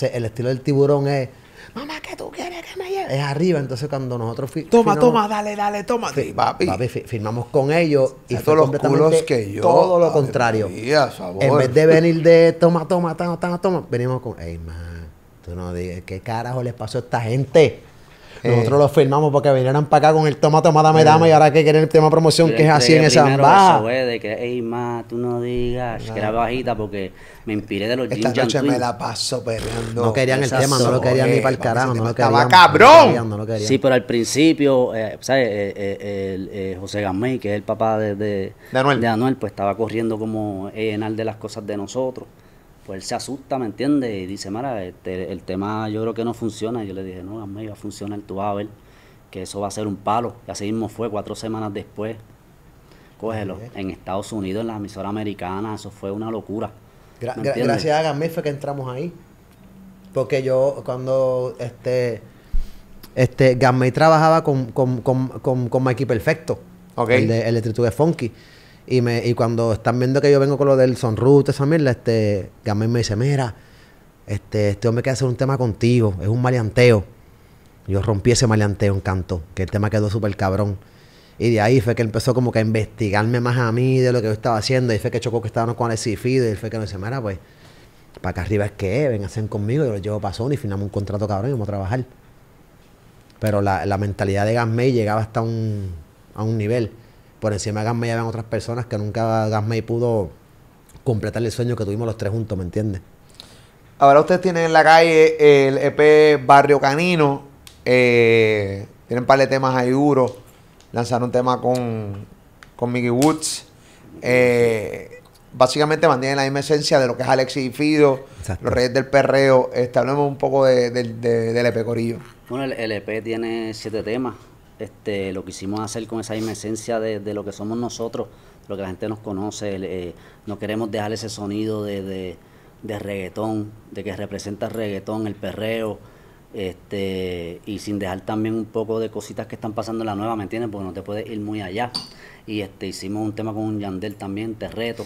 el estilo del tiburón es mamá, ¿qué tú quieres que me lleve? Es arriba, entonces cuando nosotros firmamos... Toma, toma, dale, dale, toma. Sí, papi. papi firmamos con ellos y fue los culos que yo. Todo lo contrario. en vez de venir de toma, toma, toma, toma, toma, venimos con, Ey, man, tú no digas, ¿qué carajo les pasó a esta gente? Eh. Nosotros lo firmamos porque vinieran para acá con el toma, toma, dame, dame, y eh. ahora que quieren el tema promoción, que es así en esa baja. Eh, de que, ey, ma, tú no digas, que era bajita porque me inspiré de los Esta noche me la paso peleando. No querían el tema, no lo querían ni para el carajo, no lo querían. ¡Estaba cabrón! Sí, pero al principio, ¿sabes? José Gamay, que es el papá de, de, Anuel. pues estaba corriendo como enal de las cosas de nosotros pues él se asusta, ¿me entiendes? Y dice, mira, este, el tema yo creo que no funciona. Y yo le dije, no, Gammay, va a funcionar, tú vas a ver que eso va a ser un palo. Y así mismo fue, cuatro semanas después, cógelo. En Estados Unidos, en la emisora americana, eso fue una locura. gracias a Gamil fue que entramos ahí. Porque yo cuando este este trabajaba con, con, con, con, Mikey Perfecto, el de, el de Funky. Y, me, y cuando están viendo que yo vengo con lo del sonrute, esa mierda, este, me dice, mira, este, este hombre quiere hacer un tema contigo, es un maleanteo. Yo rompí ese maleanteo en canto, que el tema quedó súper cabrón. Y de ahí fue que empezó como que a investigarme más a mí de lo que yo estaba haciendo. Y fue que chocó que estábamos con Alexis Fido. Y fue que me dice, mira, pues, para acá arriba es que ven, hacen conmigo. Yo lo llevo para Sony, firmamos un contrato cabrón y vamos a trabajar. Pero la, mentalidad de Gasmey llegaba hasta a un nivel por encima de ya ven otras personas que nunca Gasmay pudo completar el sueño que tuvimos los tres juntos, ¿me entiendes? Ahora ustedes tienen en la calle el EP Barrio Canino, eh, tienen un par de temas ahí duro. lanzaron un tema con, con Mickey Woods. Eh, básicamente mantienen la misma esencia de lo que es Alexis y Fido, los Reyes del Perreo. Este, hablemos un poco de, del EP e Corillo. Bueno, el EP e tiene siete temas este, lo hicimos hacer con esa misma de, lo que somos nosotros, lo que la gente nos conoce. Eh, no queremos dejar ese sonido de, reggaetón, de que representa reggaetón, el perreo, este, y sin dejar también un poco de cositas que están pasando en la nueva, ¿me entiendes? Porque no te puedes ir muy allá. Y este, hicimos un tema con un Yandel también, Terreto,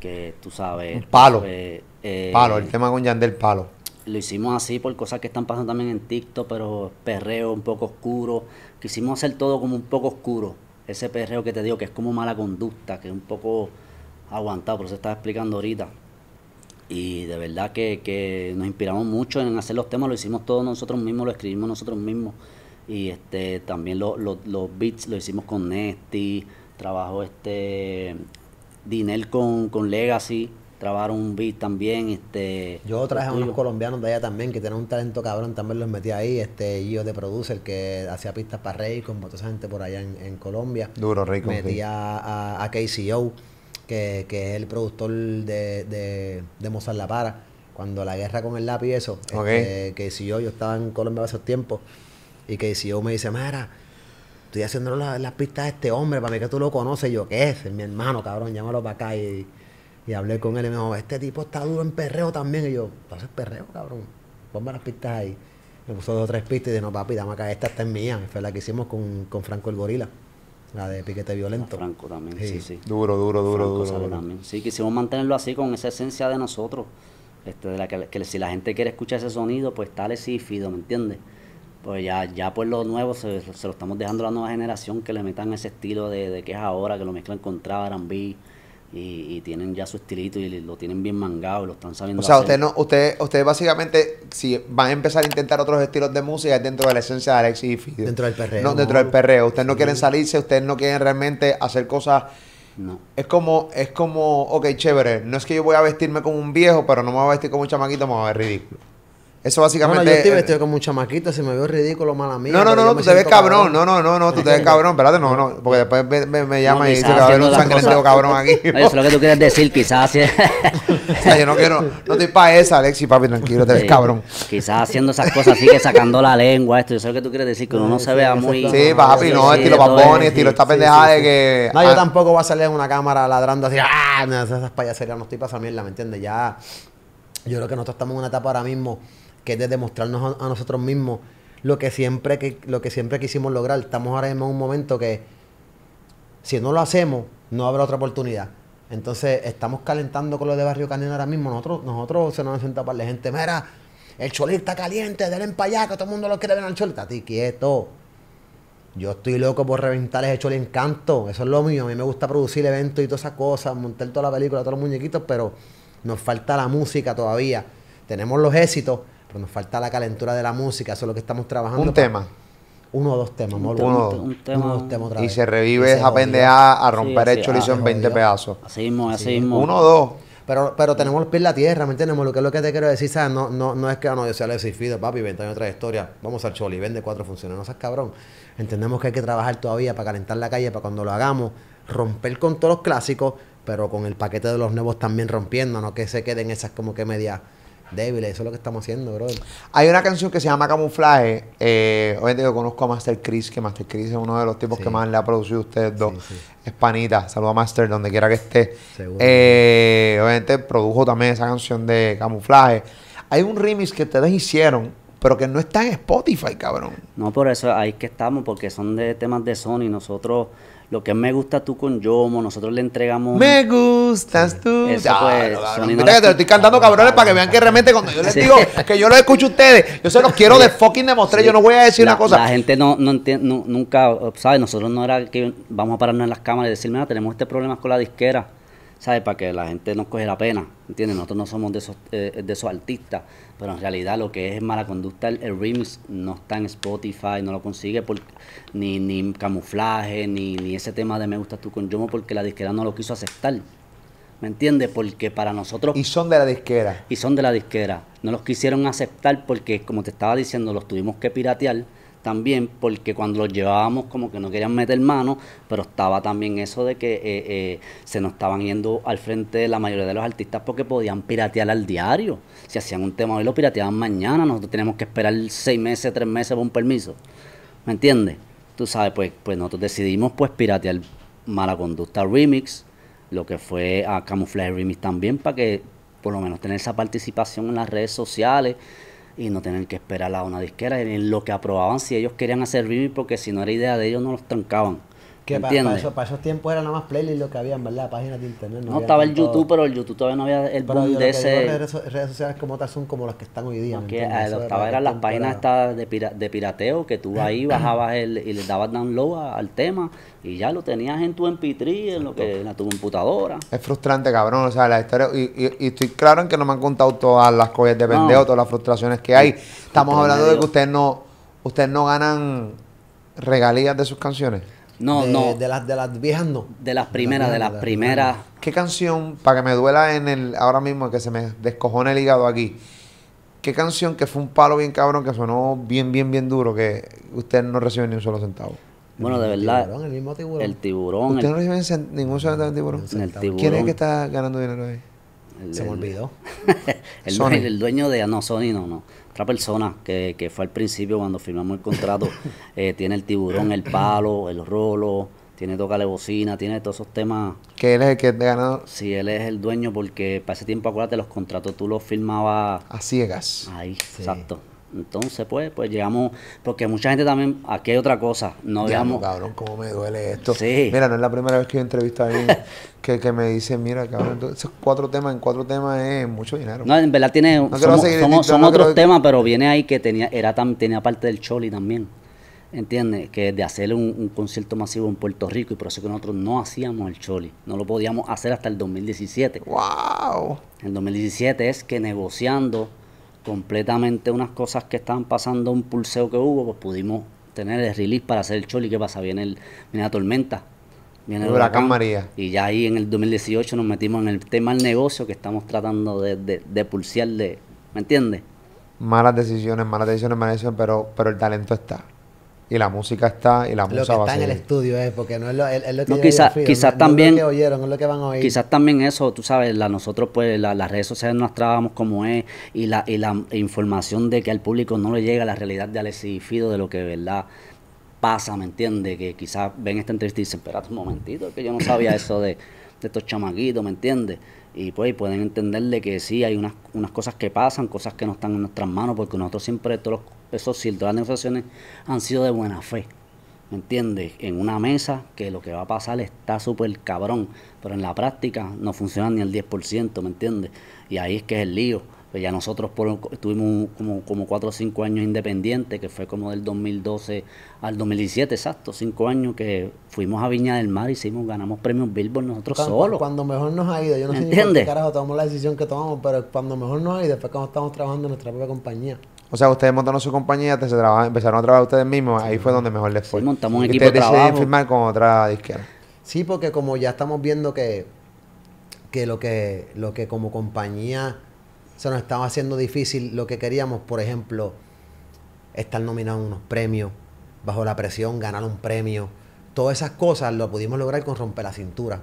que tú sabes. Un palo. Pues, eh, palo, el tema con Yandel Palo. Lo hicimos así por cosas que están pasando también en TikTok, pero perreo un poco oscuro quisimos hacer todo como un poco oscuro. Ese perreo que te digo que es como mala conducta, que es un poco aguantado, por eso estaba explicando ahorita. Y de verdad que, nos inspiramos mucho en hacer los temas, lo hicimos todos nosotros mismos, lo escribimos nosotros mismos. Y este también los beats lo hicimos con Nesty, trabajo este Dinel con, con Legacy, trabaron un beat también. Este, Yo traje a unos colombianos de allá también que tenían un talento cabrón, también los metí ahí. Este yo de Producer que hacía pistas para rey con esa gente por allá en, Colombia. Duro, rico Metí a, a, a, O que, que, es el productor de, de, de Mozart La Para. Cuando la guerra con el lápiz, eso, este, okay. este, KCO, yo estaba en Colombia hace tiempos y O me dice, Mara, estoy haciendo las pistas de este hombre, para mí que tú lo conoces. yo, ¿qué es? Mi hermano, cabrón, llámalo para acá y y hablé con él y me dijo, este tipo está duro en perreo también. Y yo, ¿vas a perreo, cabrón? Ponme las pistas ahí. Me puso dos o tres pistas y dije, no, papi, dame acá, esta, está es mía. Fue la que hicimos con, Franco el Gorila. La de Piquete Violento. Franco también, sí, sí. Duro, duro, duro, duro. Sí, quisimos mantenerlo así, con esa esencia de nosotros. Este, de la que, si la gente quiere escuchar ese sonido, pues dale sí, Fido, ¿me entiendes? Pues ya, ya pues lo nuevo se, se, lo estamos dejando a la nueva generación que le metan ese estilo de, de que es ahora, que lo mezclan con trap, R&B, y, tienen ya su estilito y lo tienen bien mangado, y lo están sabiendo. O sea, ustedes usted no, usted, usted básicamente, si van a empezar a intentar otros estilos de música, es dentro de la esencia de Alex y Fido. Dentro del perreo. No, dentro del perreo. Ustedes no quieren salirse, ustedes no quieren realmente hacer cosas. Es como, es como, ok, chévere, no es que yo voy a vestirme como un viejo, pero no me voy a vestir como un chamaquito, me voy a ver ridículo. Eso básicamente. Bueno, yo estoy vestido como un chamaquito, se me veo ridículo, mala mía. No, no, no, no tú te ves cabrón. No, no, no, tú te ves cabrón, espérate, no, no. Porque después me, me, llama y dice que va a haber un cabrón aquí. eso es lo que tú quieres decir, quizás. [LAUGHS] o sea, yo no quiero. No estoy para esa, Alexi, papi, tranquilo, te ves cabrón. Quizás haciendo esas cosas así que sacando la lengua, esto. Yo sé lo que tú quieres decir, que uno no se vea muy. Sí, papi, no, estilo y estilo esta pendejada de que. No, yo ah. tampoco voy a salir en una cámara ladrando así, ¡ah! Esas payaserías no estoy para esa mierda, ¿me entiendes? Ya. Yo creo que nosotros estamos en una etapa ahora mismo que es de demostrarnos a, nosotros mismos lo que, siempre, que, lo que siempre quisimos lograr. Estamos ahora mismo en un momento que si no lo hacemos, no habrá otra oportunidad. Entonces, estamos calentando con lo de Barrio Canino ahora mismo. Nosotros, nosotros se nos sentado para la gente. Mira, el cholir está caliente, denle para allá, que todo el mundo lo quiere ver al a ti quieto. Yo estoy loco por reventarles el cholín encanto. Eso es lo mío. A mí me gusta producir eventos y todas esas cosas, montar toda la película, todos los muñequitos, pero nos falta la música todavía. Tenemos los éxitos, nos falta la calentura de la música, eso es lo que estamos trabajando. Un tema. Uno o dos temas, uno, o dos temas Y se revive esa pendeja a romper el chorizo en 20 pedazos. Así mismo, así mismo. Uno o dos. Pero, pero tenemos los pies en la tierra, ¿me entiendes? Lo que es lo que te quiero decir, ¿sabes? No, no, no es que no, yo sea Alexis Fido, papi, vente años otra historia vamos al Choli, vende cuatro funciones, no seas cabrón. Entendemos que hay que trabajar todavía para calentar la calle, para cuando lo hagamos, romper con todos los clásicos, pero con el paquete de los nuevos también rompiendo, no que se queden esas como que medias débiles. Eso es lo que estamos haciendo, bro. Hay una canción que se llama Camuflaje. Eh, obviamente yo conozco a Master Chris, que Master Chris es uno de los tipos que más le ha producido a ustedes dos. Espanita, a Master, donde quiera que esté. Eh, obviamente produjo también esa canción de Camuflaje. Hay un remix que ustedes hicieron, pero que no está en Spotify, cabrón. No, por eso ahí que estamos, porque son de temas de Sony. Nosotros lo que Me Gusta Tú con Yomo, nosotros le entregamos... Me gustas tú. Eh, eso pues, que te lo estoy cantando, cabrones, para que vean que realmente cuando yo les digo que yo lo escucho a ustedes, yo se los [LAUGHS] quiero de fucking demostrar, yo no voy a decir una cosa. La gente no, no nunca, ¿sabes? Nosotros no era que vamos a pararnos en las cámaras y decir, mira, tenemos este problema con la disquera ¿sabes? Para que la gente nos coge la pena, ¿entiendes? Nosotros no somos de esos, eh, de esos artistas, pero en realidad lo que es mala conducta, el, Rims no está en Spotify, no lo consigue por, ni, camuflaje, ni, ni ese tema de me gusta tú con Yomo, porque la disquera no lo quiso aceptar. ¿Me entiendes? Porque para nosotros... Y son de la disquera. Y son de la disquera. No los quisieron aceptar porque, como te estaba diciendo, los tuvimos que piratear también, porque cuando los llevábamos como que no querían meter mano, pero estaba también eso de que eh, eh, se nos estaban yendo al frente la mayoría de los artistas porque podían piratear al diario. Si hacían un tema hoy, lo pirateaban mañana, nosotros teníamos que esperar seis meses, tres meses por un permiso. ¿Me entiendes? Tú sabes, pues, pues nosotros decidimos pues piratear Mala Conducta Remix, lo que fue a Camuflaje Remix también, para que por lo menos tener esa participación en las redes sociales y no tener que esperar a una disquera en lo que aprobaban si ellos querían hacer vivir porque si no era idea de ellos no los trancaban. Que para, esos tiempos era nada más playlist lo que había, ¿verdad? Páginas de internet. No, estaba el YouTube, pero el YouTube todavía no había el boom de ese. redes, sociales como otras son como las que están hoy día. Ah, que estaba eran las páginas de, pirateo, que tú ahí [CLEARS THROAT] bajabas el, y le dabas download al tema y ya lo tenías en tu MP3, en, lo que, en tu computadora. Es frustrante, cabrón. O sea, la historia. Y, y, estoy claro en que no me han contado todas las cosas de pendejo, todas las frustraciones que hay. Estamos hablando de que ustedes no, ustedes no ganan regalías de sus canciones. No, no. De las, de las viejas no. De las primeras, de las, primeras. ¿Qué canción, para que me duela en el, ahora mismo que se me descojone el hígado aquí, qué canción que fue un palo bien cabrón, que sonó bien, bien, bien duro, que usted no recibe ni un solo centavo? Bueno, de verdad. El tiburón, el mismo tiburón. El ¿Usted no recibe ningún centavo en tiburón? El tiburón. ¿Quién es que está ganando dinero ahí? se me olvidó. [LAUGHS] el, dueño de. Ah, no, Sony no, no otra persona que, que fue al principio cuando firmamos el contrato, [LAUGHS] eh, tiene el tiburón, el palo, el rolo, tiene la Bocina, tiene todos esos temas. ¿Que él es el que de ganado? Sí, él es el dueño porque para ese tiempo, acuérdate, los contratos tú los firmabas... A ciegas. Ahí, exacto. Entonces, pues, pues llegamos, porque mucha gente también, aquí hay otra cosa, no digamos... cabrón, cómo me duele esto. Mira, no es la primera vez que yo entrevisto a alguien [LAUGHS] que, me dice, mira, cabrón, esos cuatro temas, en cuatro temas es mucho dinero. No, en verdad tiene, son otros temas, pero viene ahí que tenía, era tan tenía parte del Choli también, ¿entiendes? Que de hacer un, concierto masivo en Puerto Rico, y por eso que nosotros no hacíamos el Choli, no lo podíamos hacer hasta el 2017. ¡Wow! En 2017 es que negociando completamente unas cosas que estaban pasando, un pulseo que hubo, pues pudimos tener el release para hacer el choli. que pasa? Viene, el, viene la tormenta. Viene el, huracán, María. Y ya ahí en el 2018 nos metimos en el tema del negocio que estamos tratando de, de, de pulsear de... ¿Me entiendes? Malas decisiones, malas decisiones, malas decisiones, pero, pero el talento está y la música está y la música va a Lo está en el estudio es, eh, porque no es lo, que también, van a oír. Quizás también eso, tú sabes, la, nosotros pues las redes sociales nos trabamos como es y la, y la información de que al público no le llega la realidad de Alexis Fido de lo que de verdad pasa, ¿me entiendes? Que quizás ven esta entrevista y dicen, espera un momentito, que yo no sabía eso de, estos chamaguitos ¿me entiendes? y pues pueden entender que sí, hay unas, unas cosas que pasan, cosas que no están en nuestras manos, porque nosotros siempre, todos esos, de todas las negociaciones han sido de buena fe. ¿Me entiendes? En una mesa que lo que va a pasar está súper cabrón, pero en la práctica no funciona ni el 10%, ¿me entiendes? Y ahí es que es el lío pues ya nosotros tuvimos como, como 4 o cinco años independientes, que fue como del 2012 al 2017, exacto, cinco años que fuimos a Viña del Mar, hicimos, ganamos premios Billboard nosotros solos. Cuando mejor nos ha ido, yo no sé ni qué carajo tomamos la decisión que tomamos, pero cuando mejor nos ha ido fue cuando estamos trabajando en nuestra propia compañía. O sea, ustedes montaron su compañía, empezaron a trabajar ustedes mismos, ahí fue donde mejor les fue. montamos un equipo y te, firmar con otra izquierda Sí, porque como ya estamos viendo que, que lo que lo que como compañía nos estaba haciendo difícil lo que queríamos, por ejemplo, estar nominado en unos premios, bajo la presión, ganar un premio. Todas esas cosas lo pudimos lograr con romper la cintura,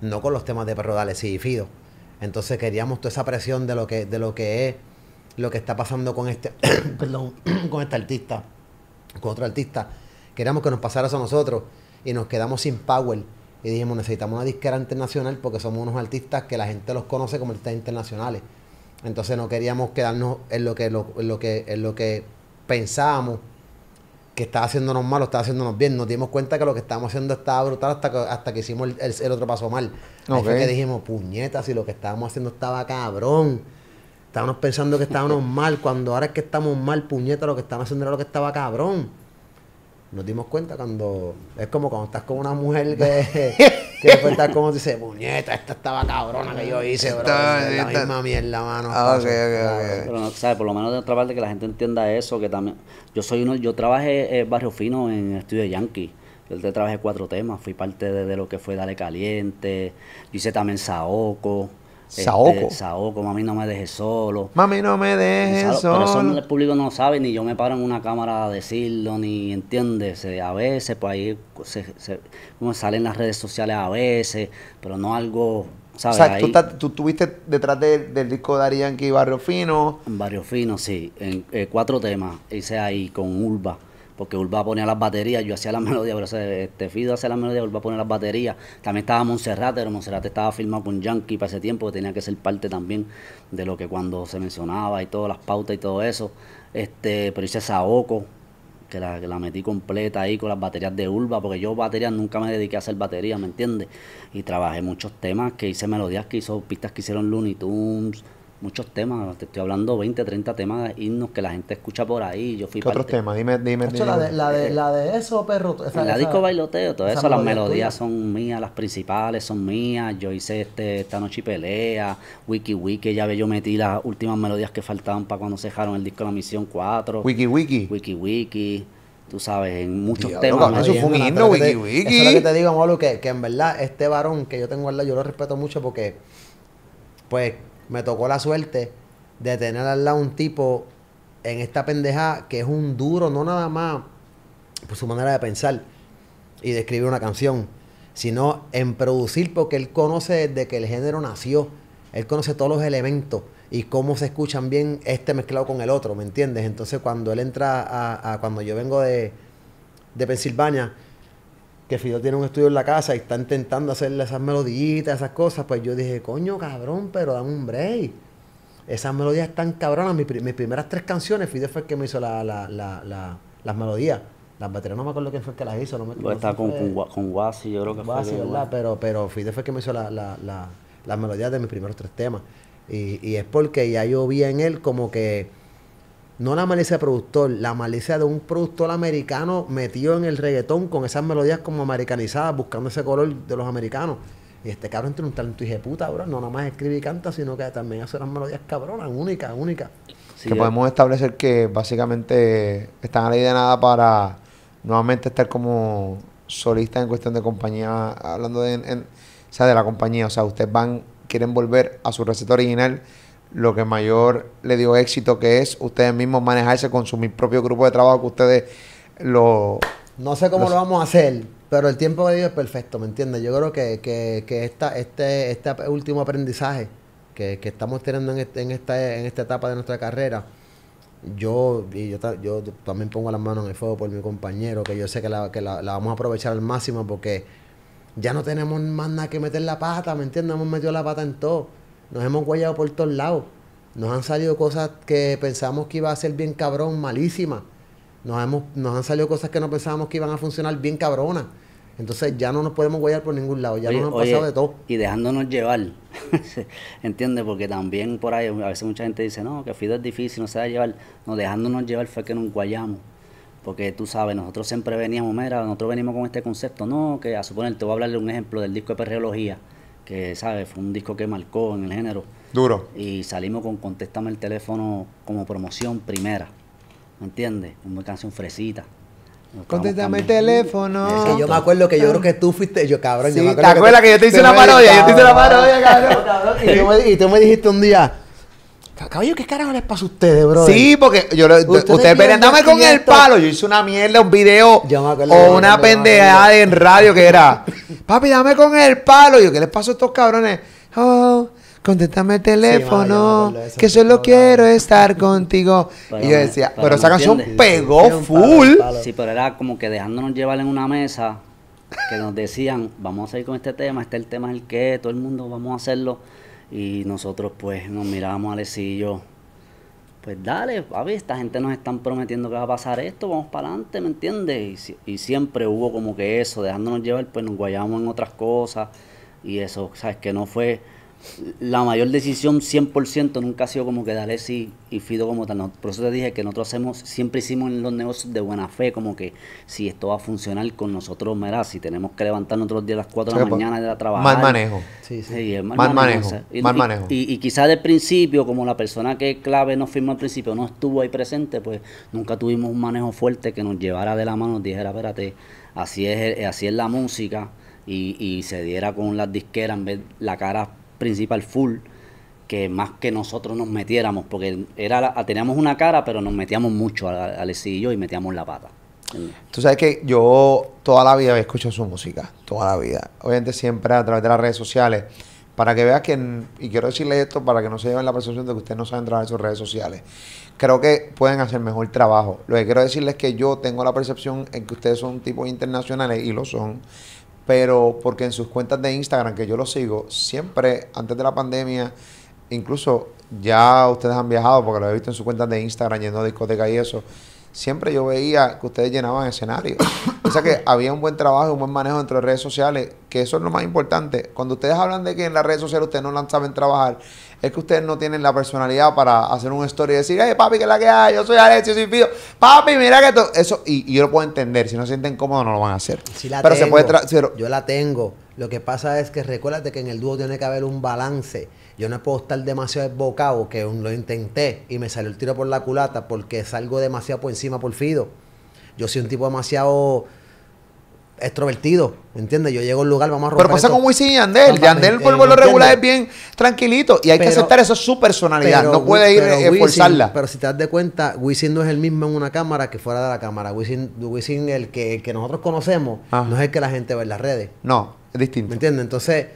no con los temas de perro dale, y Fido. Entonces queríamos toda esa presión de lo que, de lo que es, lo que está pasando con este, [COUGHS] perdón, [COUGHS] con este artista, con otro artista. Queríamos que nos pasara eso a nosotros y nos quedamos sin power. Y dijimos, necesitamos una disquera internacional porque somos unos artistas que la gente los conoce como artistas internacionales. Entonces no queríamos quedarnos en lo que, lo, lo que, en lo que pensábamos que estaba haciéndonos mal o estaba haciéndonos bien. Nos dimos cuenta que lo que estábamos haciendo estaba brutal hasta que, hasta que hicimos el, otro paso mal. Es que dijimos, puñetas, si lo que estábamos haciendo estaba cabrón. Estábamos pensando que estábamos [LAUGHS] mal, cuando ahora es que estamos mal, puñetas, lo que estábamos haciendo era lo que estaba cabrón nos dimos cuenta cuando. Es como cuando estás con una mujer que, [LAUGHS] que después estás como dice, puñeta, esta estaba cabrona que yo hice, bro. la mierda, mano. Ah, okay, okay, okay. Pero no, ¿sabes? Por lo menos de otra parte que la gente entienda eso, que también. Yo soy uno, yo trabajé eh, Barrio Fino en el estudio Yankee. Yo te trabajé cuatro temas, fui parte de, lo que fue Dale Caliente, yo hice también Saoco. Este, Saoco. Saoco, mami no me dejes solo. Mami no me dejes solo. Pero eso el público no sabe, ni yo me paro en una cámara a decirlo, ni entiendes. Eh, a veces, pues ahí se, como salen las redes sociales a veces, pero no algo ¿Sabes? O sea, ahí, tú, tú, estuviste detrás del disco de que Barrio Fino. Barrio Fino, sí. En, eh, cuatro temas hice ahí con Ulva porque ulva ponía las baterías, yo hacía la [LAUGHS] melodías, pero este Fido hacía las melodías, Urba ponía las baterías. También estaba Monserrate, pero Monserrate estaba firmado con Yankee para ese tiempo, que tenía que ser parte también de lo que cuando se mencionaba y todas las pautas y todo eso. Este, pero hice Saoco, que la, la metí completa ahí con las baterías de Ulva, porque yo baterías nunca me dediqué a hacer baterías, ¿me entiendes? Y trabajé muchos temas que hice melodías que hizo, pistas que hicieron Looney Tunes, muchos temas, te estoy hablando 20, 30 temas de himnos que la gente escucha por ahí. Yo fui ¿Qué parte. otros temas? Dime, dime, dime. La de, eh, la, eso, perro. la disco bailoteo, todo eso, las melodías son mías, las principales son mías. Yo hice este esta noche y pelea, Wiki Wiki, ya ve, yo metí las últimas melodías que faltaban para cuando se dejaron el disco la misión 4. Wiki Wiki. Wiki Wiki tú sabes, en muchos temas. eso fue wiki, wiki. es lo que te digo, Molu, que, que en verdad este varón que yo tengo al yo lo respeto mucho porque, pues, me tocó la suerte de tener al lado un tipo en esta pendeja que es un duro, no nada más por su manera de pensar y de escribir una canción, sino en producir porque él conoce desde que el género nació, él conoce todos los elementos y cómo se escuchan bien este mezclado con el otro, ¿me entiendes? Entonces cuando él entra a, cuando yo vengo de, de Pensilvania, que Fido tiene un estudio en la casa y está intentando hacerle esas melodías, esas cosas, pues yo dije, coño, cabrón, pero dame un break. Esas melodías están cabronas. Mis, primeras tres canciones, Fido fue el que me hizo las melodías. Las baterías no me acuerdo quién fue el que las hizo. No me, pues con, con, yo creo que Wasi, fue. ¿verdad? Pero, pero fue el que me hizo las melodías de mis primeros tres temas. Y, y es porque ya yo vi en él como que no la malicia de productor, la malicia de un productor americano metido en el reggaetón con esas melodías como americanizadas, buscando ese color de los americanos. Y este cabrón tiene un talento y puta, bro. No nada más escribe y canta, sino que también hace unas melodías cabronas, únicas, únicas. que podemos establecer que básicamente están a la idea de nada para nuevamente estar como solista en cuestión de compañía, hablando de, en, o sea, de la compañía. O sea, ustedes van, quieren volver a su receta original lo que mayor le dio éxito que es ustedes mismos manejarse con su propio grupo de trabajo que ustedes lo... No sé cómo lo vamos a hacer, pero el tiempo de Dios es perfecto, ¿me entiendes? Yo creo que, que, esta, este, este último aprendizaje que, estamos teniendo en, en, esta, etapa de nuestra carrera, yo, y yo, también pongo las manos en el fuego por mi compañero, que yo sé que la, que la, vamos a aprovechar al máximo porque ya no tenemos más nada que meter la pata, ¿me entiendes? Hemos metido la pata en todo nos hemos guayado por todos lados. Nos han salido cosas que pensábamos que iba a ser bien cabrón, malísima. Nos, hemos, nos han salido cosas que no pensábamos que iban a funcionar bien cabronas. Entonces ya no nos podemos guayar por ningún lado, ya no nos han pasado de todo. Y dejándonos llevar, [LAUGHS] ¿entiendes? Porque también por ahí a veces mucha gente dice, no, que FIDO es difícil, no se va a llevar. No, dejándonos llevar fue que nos guayamos. Porque tú sabes, nosotros siempre veníamos, mira, nosotros venimos con este concepto, no, que a suponer, te voy a hablar de un ejemplo del disco de perreología que ¿sabes? fue un disco que marcó en el género. Duro. Y salimos con Contéstame el teléfono como promoción primera. ¿Me entiendes? Una canción fresita. Contéstame el teléfono. que yo me acuerdo que yo creo que tú fuiste. Yo, cabrón, yo me acuerdo. ¿Te acuerdas que, yo te hice una parodia? Yo te hice una parodia, cabrón. [LAUGHS] y, y, tú me, dijiste un día, Caballo, ¿qué carajo les pasó a ustedes, bro? Sí, porque yo ustedes, ustedes Dame con el palo. Yo hice una mierda, un video o una pendejada en radio que era, papi, dame con el palo. Yo, ¿qué les pasó a estos cabrones? Oh, contéstame el teléfono, que solo quiero estar contigo. y yo decía, pero, esa canción pegó full. Sí, pero era como que dejándonos llevar en una mesa que nos decían, vamos a ir con este tema, este es el tema el que, todo el mundo vamos a hacerlo. Y nosotros pues nos miramos al yo pues dale, ver, esta gente nos están prometiendo que va a pasar esto, vamos para adelante, ¿me entiendes? Y, y, siempre hubo como que eso, dejándonos llevar, pues nos guayamos en otras cosas y eso, ¿sabes? Que no fue la mayor decisión 100% nunca ha sido como que sí y Fido como tal. por eso te dije que nosotros hacemos, siempre hicimos en los negocios de buena fe, como que si esto va a funcionar con nosotros, si tenemos que levantarnos otros días a las 4 de la mañana de pues, trabajar. Mal manejo. Sí, mal, manejo. mal manejo. Y, quizás principio, como la persona que clave nos firmó al principio no estuvo ahí presente, pues nunca tuvimos un manejo fuerte que nos llevara de la mano, dijera, espérate, así es, eh, así es la música. Y, y se diera con las disqueras en vez la cara principal full, que más que nosotros nos metiéramos, porque era la, teníamos una cara, pero nos metíamos mucho al y y metíamos la pata. Tú sabes que yo toda la vida he escuchado su música, toda la vida. Obviamente siempre a través de las redes sociales. Para que veas que, y quiero decirles esto para que no se lleven la percepción de que ustedes no saben a sus redes sociales. Creo que pueden hacer mejor trabajo. Lo que quiero decirles es que yo tengo la percepción en que ustedes son tipos internacionales y lo son pero porque en sus cuentas de Instagram, que yo lo sigo, siempre antes de la pandemia, incluso ya ustedes han viajado, porque lo he visto en sus cuentas de Instagram llenando a discotecas y eso, siempre yo veía que ustedes llenaban escenarios. o sea que había un buen trabajo, un buen manejo entre redes sociales, que eso es lo más importante. Cuando ustedes hablan de que en las redes sociales ustedes no saben trabajar, es que ustedes no tienen la personalidad para hacer un story y decir, ¡Ay, papi, que la que hay, yo soy yo soy Fido, papi, mira que todo. Eso, y, yo lo puedo entender, si no se sienten cómodos no lo van a hacer. pero se puede Yo la tengo. Lo que pasa es que recuérdate que en el dúo tiene que haber un balance. Yo no puedo estar demasiado desbocado, que lo intenté y me salió el tiro por la culata porque salgo demasiado por encima por Fido. Yo soy un tipo demasiado extrovertido, ¿me entiendes? Yo llego a un lugar, vamos a romper. Pero pasa con Wisin y Andel Y Yandel por lo regular es bien tranquilito y hay que aceptar eso es su personalidad, no puede ir a esforzarla eh, pero si te das de cuenta, Wisin no es el mismo en una cámara que fuera de la cámara. Wisin, Wisin el, que, que nosotros conocemos, ah. no es el que la gente ve en las redes. No, es distinto. ¿Me entiendes? Entonces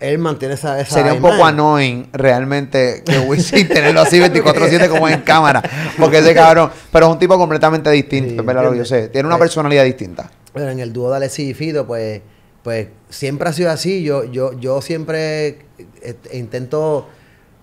él mantiene esa, Sería un poco annoying realmente que Wisin [LAUGHS] tenerlo así 24-7 como en cámara. Porque ese cabrón. Pero es un tipo completamente distinto, sí, Lo yo sé. Tiene una eh, personalidad distinta. Pero en el dúo de Alexis y Fido, pues, pues siempre ha sido así. Yo, yo, yo siempre eh, eh, intento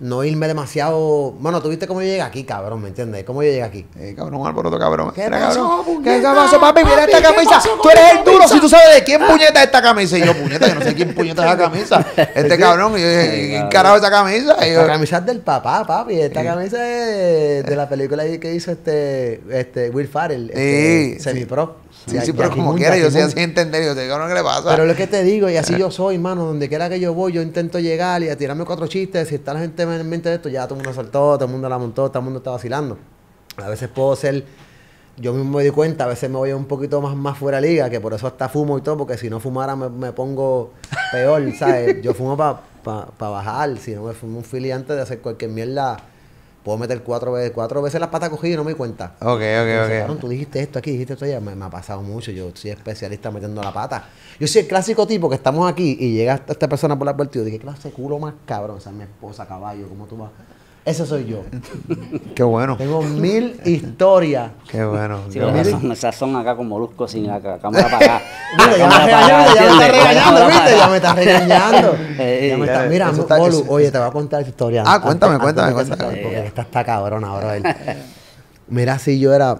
no irme demasiado. Bueno, tú viste cómo yo llegué aquí, cabrón, ¿me entiendes? ¿Cómo yo llegué aquí? Eh, cabrón, alboroto, cabrón. ¿Qué pasó, cabrón? ¿Qué pasó, papi? Mira esta camisa. Tú eres el duro si tú sabes de quién puñeta esta camisa. Y yo, puñeta, yo no sé quién puñeta esa la camisa. Este [LAUGHS] cabrón, y yo es esa camisa? La camisa es del papá, papi. Esta camisa es de la película que hizo este, este Will Farrell, este, Semi-Pro. Sí, sí, pero como quiera, yo sé así entender, yo te digo, no, que le pasa? Pero lo que te digo, y así yo soy, mano, donde quiera que yo voy, yo intento llegar y a tirarme cuatro chistes, si está la gente en mente de esto, ya todo el mundo saltó, todo el mundo la montó, todo el mundo está vacilando. A veces puedo ser, yo mismo me di cuenta, a veces me voy un poquito más, más fuera de liga, que por eso hasta fumo y todo, porque si no fumara me, pongo peor, ¿sabes? Yo fumo para pa, bajar, si no me fumo un fili antes de hacer cualquier mierda puedo meter cuatro veces, cuatro veces las patas cogidas y no me di cuenta. Ok, ok, Tú dijiste esto aquí, dijiste esto allá, me, ha pasado mucho, yo soy especialista metiendo la pata. Yo soy el clásico tipo que estamos aquí y llega esta persona por la puerta y yo dije, clase culo más cabrón, Esa sea, mi esposa, caballo, ¿cómo tú vas? Ese soy yo. [LAUGHS] Qué bueno. Tengo mil historias. Qué bueno. Si mil esas son acá con moluscos sin la cámara para acá. Mira, ya, me está regañando, ¿viste? Ya me está regañando. mira, Molu, oye, te voy a contar esa historia. Ah, cuéntame, cuéntame, cuéntame. Porque estás está cabrona ahora. [LAUGHS] Mira, si yo era.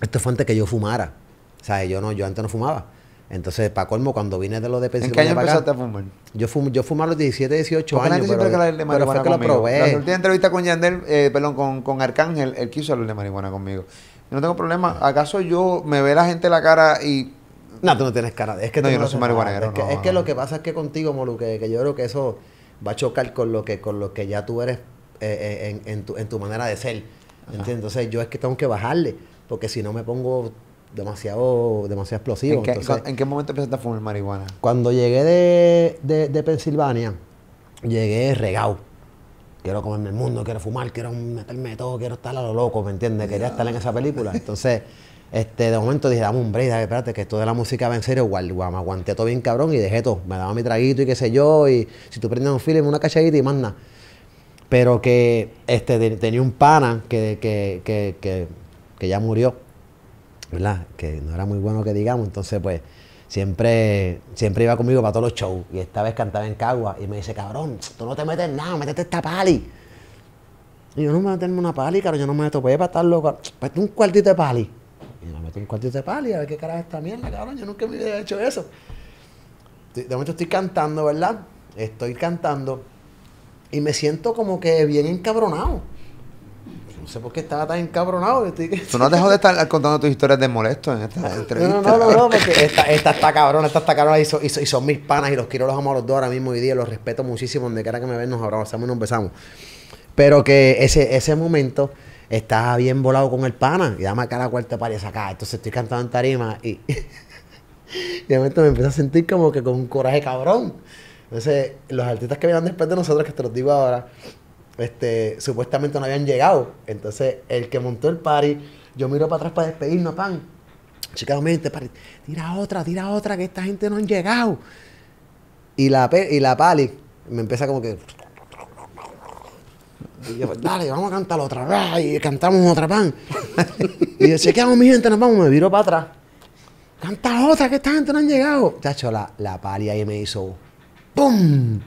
Esto fue antes que yo fumara. O sea, yo no, yo antes no fumaba. Entonces, para colmo, cuando vine de lo de qué año empezaste a fumar? Yo, fumé, yo fumaba a los 17, 18 años. Pero, que de pero fue que lo probé. La última entrevista con Yandel, eh, perdón, con, con Arcángel, él quiso hablar de marihuana conmigo. Yo no tengo problema. Ah. ¿Acaso yo me ve la gente la cara y no, tú no tienes cara Es que no, yo no, soy marihuana. Es, que, lo que pasa es que contigo, Molu, que, que, yo creo que eso va a chocar con lo que, con lo que ya tú eres eh, eh, en, en, tu, en, tu, manera de ser. ¿entiendes? Entonces, yo es que tengo que bajarle, porque si no me pongo demasiado, demasiado explosivo. ¿En qué, momento empezaste a fumar marihuana? Cuando llegué de, de, Pensilvania, llegué regado. Quiero comerme el mundo, quiero fumar, quiero meterme todo, quiero estar a lo loco, ¿me entiendes? Quería estar en esa película. Entonces, este, de momento dije, dame un break, espérate, que esto de la música va en serio, igual igual, me aguanté todo bien cabrón y dejé todo. Me daba mi traguito y qué sé yo, y si tú prendes un film, una cachadita y manda. Pero que este, tenía un pana que, que, que ya murió, ¿verdad? Que no era muy bueno que digamos, entonces pues siempre, siempre iba conmigo para todos los shows y esta vez cantaba en Cagua y me dice, cabrón, tú no te metes nada, métete esta pali. Y yo no me meterme una pali, caro, yo no me meto pues, para estar loco, meto pues, un cuartito de pali. Y me meto un cuartito de pali, a ver qué carajo esta mierda, cabrón, yo nunca me hubiera hecho eso. De momento estoy cantando, ¿verdad? Estoy cantando y me siento como que bien encabronado. No sé por qué estaba tan encabronado. Tú no has dejado de estar contando tus historias de molesto en esta entrevista. No, no, no, no, porque esta, está cabrona, esta está cabrona y, son mis panas y los quiero, los amo a los dos ahora mismo y día, los respeto muchísimo, donde quiera que me ven nos abrazamos y nos besamos. Pero que ese, ese momento estaba bien volado con el pana y dame acá la cuarta acá. Entonces estoy cantando en tarima y [LAUGHS] de momento me empiezo a sentir como que con un coraje cabrón. Entonces, los artistas que vienen después de nosotros, que te los digo ahora, este, supuestamente no habían llegado. Entonces, el que montó el party, yo miro para atrás para despedirnos, pan. mi gente party, tira otra, tira otra, que esta gente no han llegado. Y la, y la pali me empieza como que. Pues, dale, vamos a cantar otra. y cantamos otra pan. y yo, chequeamos mi gente, nos vamos. Me viro para atrás. Canta otra, que esta gente no han llegado. Chacho, la, la pali ahí me hizo. ¡Pum!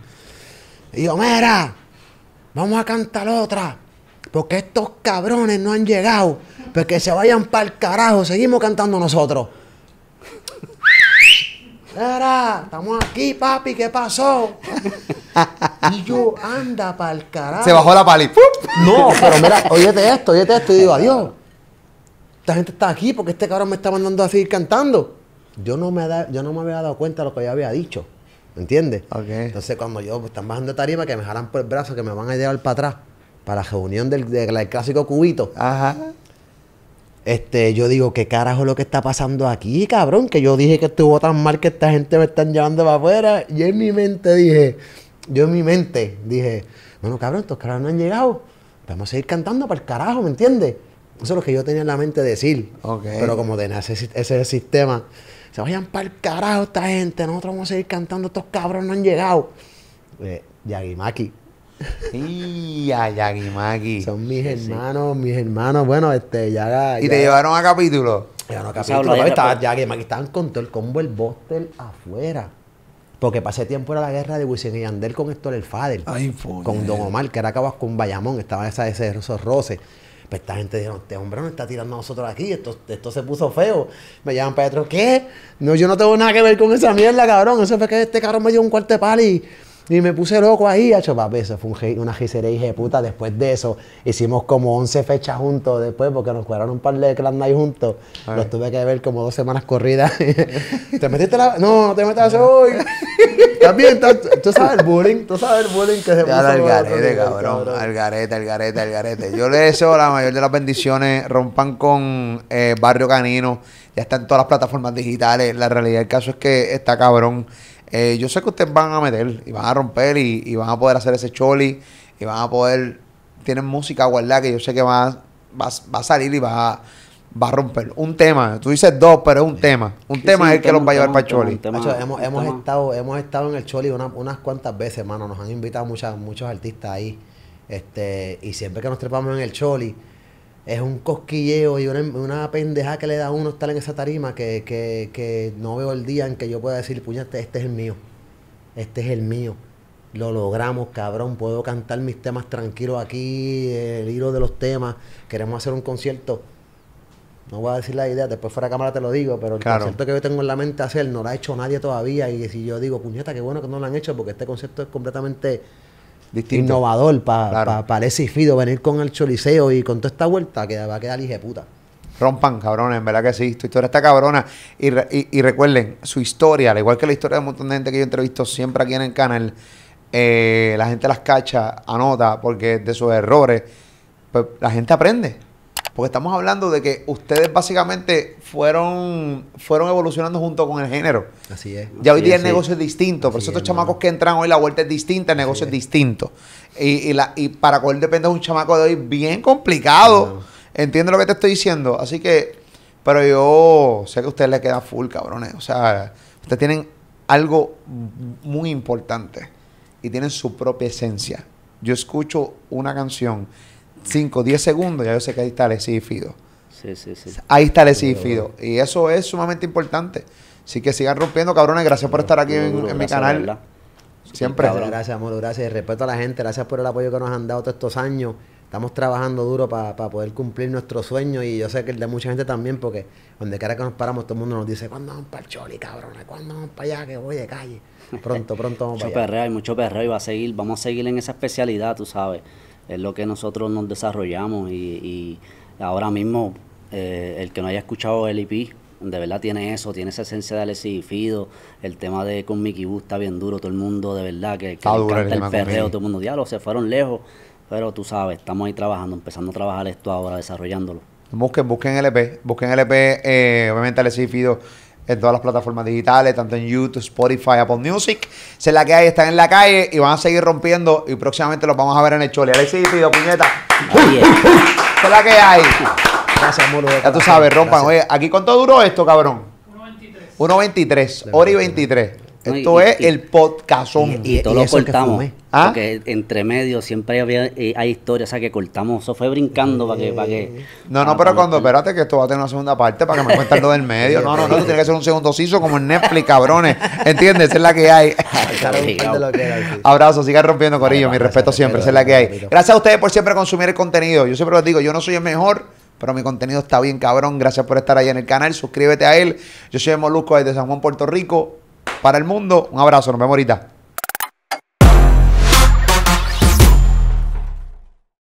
Y yo, mira, Vamos a cantar otra. Porque estos cabrones no han llegado. porque que se vayan para carajo. Seguimos cantando nosotros. Espera, estamos aquí, papi, ¿qué pasó? y yo, anda para el carajo. Se bajó la pali. no, pero mira, óyete esto, óyete esto. Y digo, adiós. Esta gente está aquí porque este cabrón me está mandando a seguir cantando. Yo no me, da, yo no me había dado cuenta de lo que yo había dicho. ¿Me entiendes? Entonces, cuando yo pues, están bajando de tarima, que me jalan por el brazo, que me van a llevar para atrás, para la reunión del, clásico cubito. Este, yo digo, ¿qué carajo es lo que está pasando aquí, cabrón? Que yo dije que estuvo tan mal que esta gente me están llevando para afuera. Y en mi mente dije, yo en mi mente dije, bueno, cabrón, estos carajos no han llegado. Vamos a seguir cantando para el carajo, ¿me entiendes? Eso es lo que yo tenía en la mente decir. Pero como tenía ese sistema, se vayan para el carajo esta gente, nosotros vamos a seguir cantando, estos cabrones no han llegado. Eh, Yagimaki. [LAUGHS] Y a Yagimaki. Son mis hermanos, mis hermanos. Bueno, este, ya... ¿Y te llevaron a capítulo? Llevaron a capítulo. estaba, Yagimaki estaban con todo el combo, el Bostel afuera. Porque pasé tiempo era la guerra de Wisin y Andel con Héctor el Fader. con Don Omar, que era acabas con Bayamón, de esos roces. Pero pues esta gente dijeron, este hombre no está tirando a nosotros aquí, esto, esto se puso feo. Me llaman Pedro, ¿qué? No, yo no tengo nada que ver con esa mierda, cabrón. Eso fue que este cabrón me dio un cuarto de y... Y me puse loco ahí, hacho, papi, eso fue una gisería y puta. Después de eso, hicimos como 11 fechas juntos después, porque nos jugaron un par de clan ahí juntos. Ay. Ah. Los tuve que ver como dos semanas corridas. [LAUGHS] ¿Te metiste la...? No, no te metas hoy. También, tú sabes el bullying, tú sabes el bullying que se puso. Al garete, cabrón, al garete, al garete, al Yo le deseo la mayor de las bendiciones, rompan con eh, Barrio Canino, ya están en todas las plataformas digitales. La realidad del caso es que está cabrón. Eh, yo sé que ustedes van a meter y van a romper y, van a poder hacer ese choli y van a poder. Tienen música guardada que yo sé que va, va, a salir y va a, va romper. Un tema, tú dices dos, pero es un tema. Un tema es el que los va a llevar para el Choli. hemos, estado, hemos estado en el Choli unas cuantas veces, hermano. Nos han invitado muchas, muchos artistas ahí. Este, y siempre que nos trepamos en el Choli, es un cosquilleo y una, pendejada pendeja que le da a uno estar en esa tarima que, no veo el día en que yo pueda decir, puñate, este es el mío. Este es el mío. Lo logramos, cabrón. Puedo cantar mis temas tranquilos aquí, el hilo de los temas. Queremos hacer un concierto. No voy a decir la idea, después fuera de cámara te lo digo, pero el concierto que yo tengo en la mente hacer no lo ha hecho nadie todavía. Y si yo digo, puñeta, qué bueno que no lo han hecho, porque este concepto es completamente innovador para claro. pa, venir con el choliseo y con toda esta vuelta que va a quedar hija puta. Rompan, cabrones, en verdad que sí, tu historia está cabrona. Y, recuerden, su historia, al igual que la historia de un montón de gente que yo entrevisto siempre aquí en el canal, eh, la gente las cacha, anota, porque de sus errores, pues, la gente aprende. Porque estamos hablando de que ustedes básicamente fueron, fueron evolucionando junto con el género. Así es. Ya hoy día el negocio es distinto. Por eso estos chamacos que entran hoy, la vuelta es distinta, el negocio es distinto. Y, la, y para cuál depende un chamaco de hoy, bien complicado. Entiendo lo que te estoy diciendo. Así que, pero yo sé que a ustedes les queda full, cabrones. O sea, ustedes tienen algo muy importante y tienen su propia esencia. Yo escucho una canción 5, 10 segundos, ya yo sé que ahí está el y Sí, sí, sí. Ahí está el y Y eso es sumamente importante. Así que sigan rompiendo, cabrones. Gracias por estar aquí en, mi canal. Siempre. gracias, amor. Gracias. Respeto a la gente. Gracias por el apoyo que nos han dado todos estos años. Estamos trabajando duro para poder cumplir nuestro sueño y yo sé que el de mucha gente también, porque donde quiera que nos paramos, todo el mundo nos dice: cuando vamos para el Choli, cabrón? cuando vamos para allá? Que voy de calle. [LAUGHS] Pronto, pronto vamos para allá. Mucho perreo, hay mucho perro, y va a seguir. Vamos a seguir en esa especialidad, tú sabes es lo que nosotros nos desarrollamos y, ahora mismo eh, el que no haya escuchado el IP e de verdad tiene eso, tiene esa esencia de Alexis y Fido, el tema de con Mickey Boo está bien duro, todo el mundo de verdad que, encanta el, perreo, todo el mundo diablo, se fueron lejos, pero tú sabes, estamos ahí trabajando, empezando a trabajar esto ahora, desarrollándolo. Busquen, busquen LP, e busquen LP, e eh, obviamente Alexis y Fido en todas las plataformas digitales, tanto en YouTube, Spotify, Apple Music. Se la que hay, están en la calle y van a seguir rompiendo y próximamente los vamos a ver en el Chole. Alexis pido puñeta. Se [LAUGHS] la que hay. Gracias, Ya tú sabes, rompan. Oye, aquí cuánto duró esto, cabrón. 1.23. 1.23, hora y 23. Esto es el podcastón. Y, lo cortamos. ¿Ah? Porque entre medio siempre eh, hay historias, o sea, que cortamos. Eso fue brincando para, que, para No, no, ah, pero cuando. Espérate, que esto va a tener una segunda parte para que me cuenten lo del medio. no, no, no, tiene que ser un segundo siso como en Netflix, cabrones. ¿Entiendes? Esa es la que hay. [LAUGHS] Abrazo, sigan rompiendo, Corillo. mi respeto siempre, esa es la que hay. Gracias a ustedes por siempre consumir el contenido. Yo siempre les digo, yo no soy el mejor pero mi contenido está bien cabrón. Gracias por estar ahí en el canal. Suscríbete a él. Yo soy Molusco desde San Juan, Puerto Rico para el mundo. Un abrazo, nos vemos ahorita.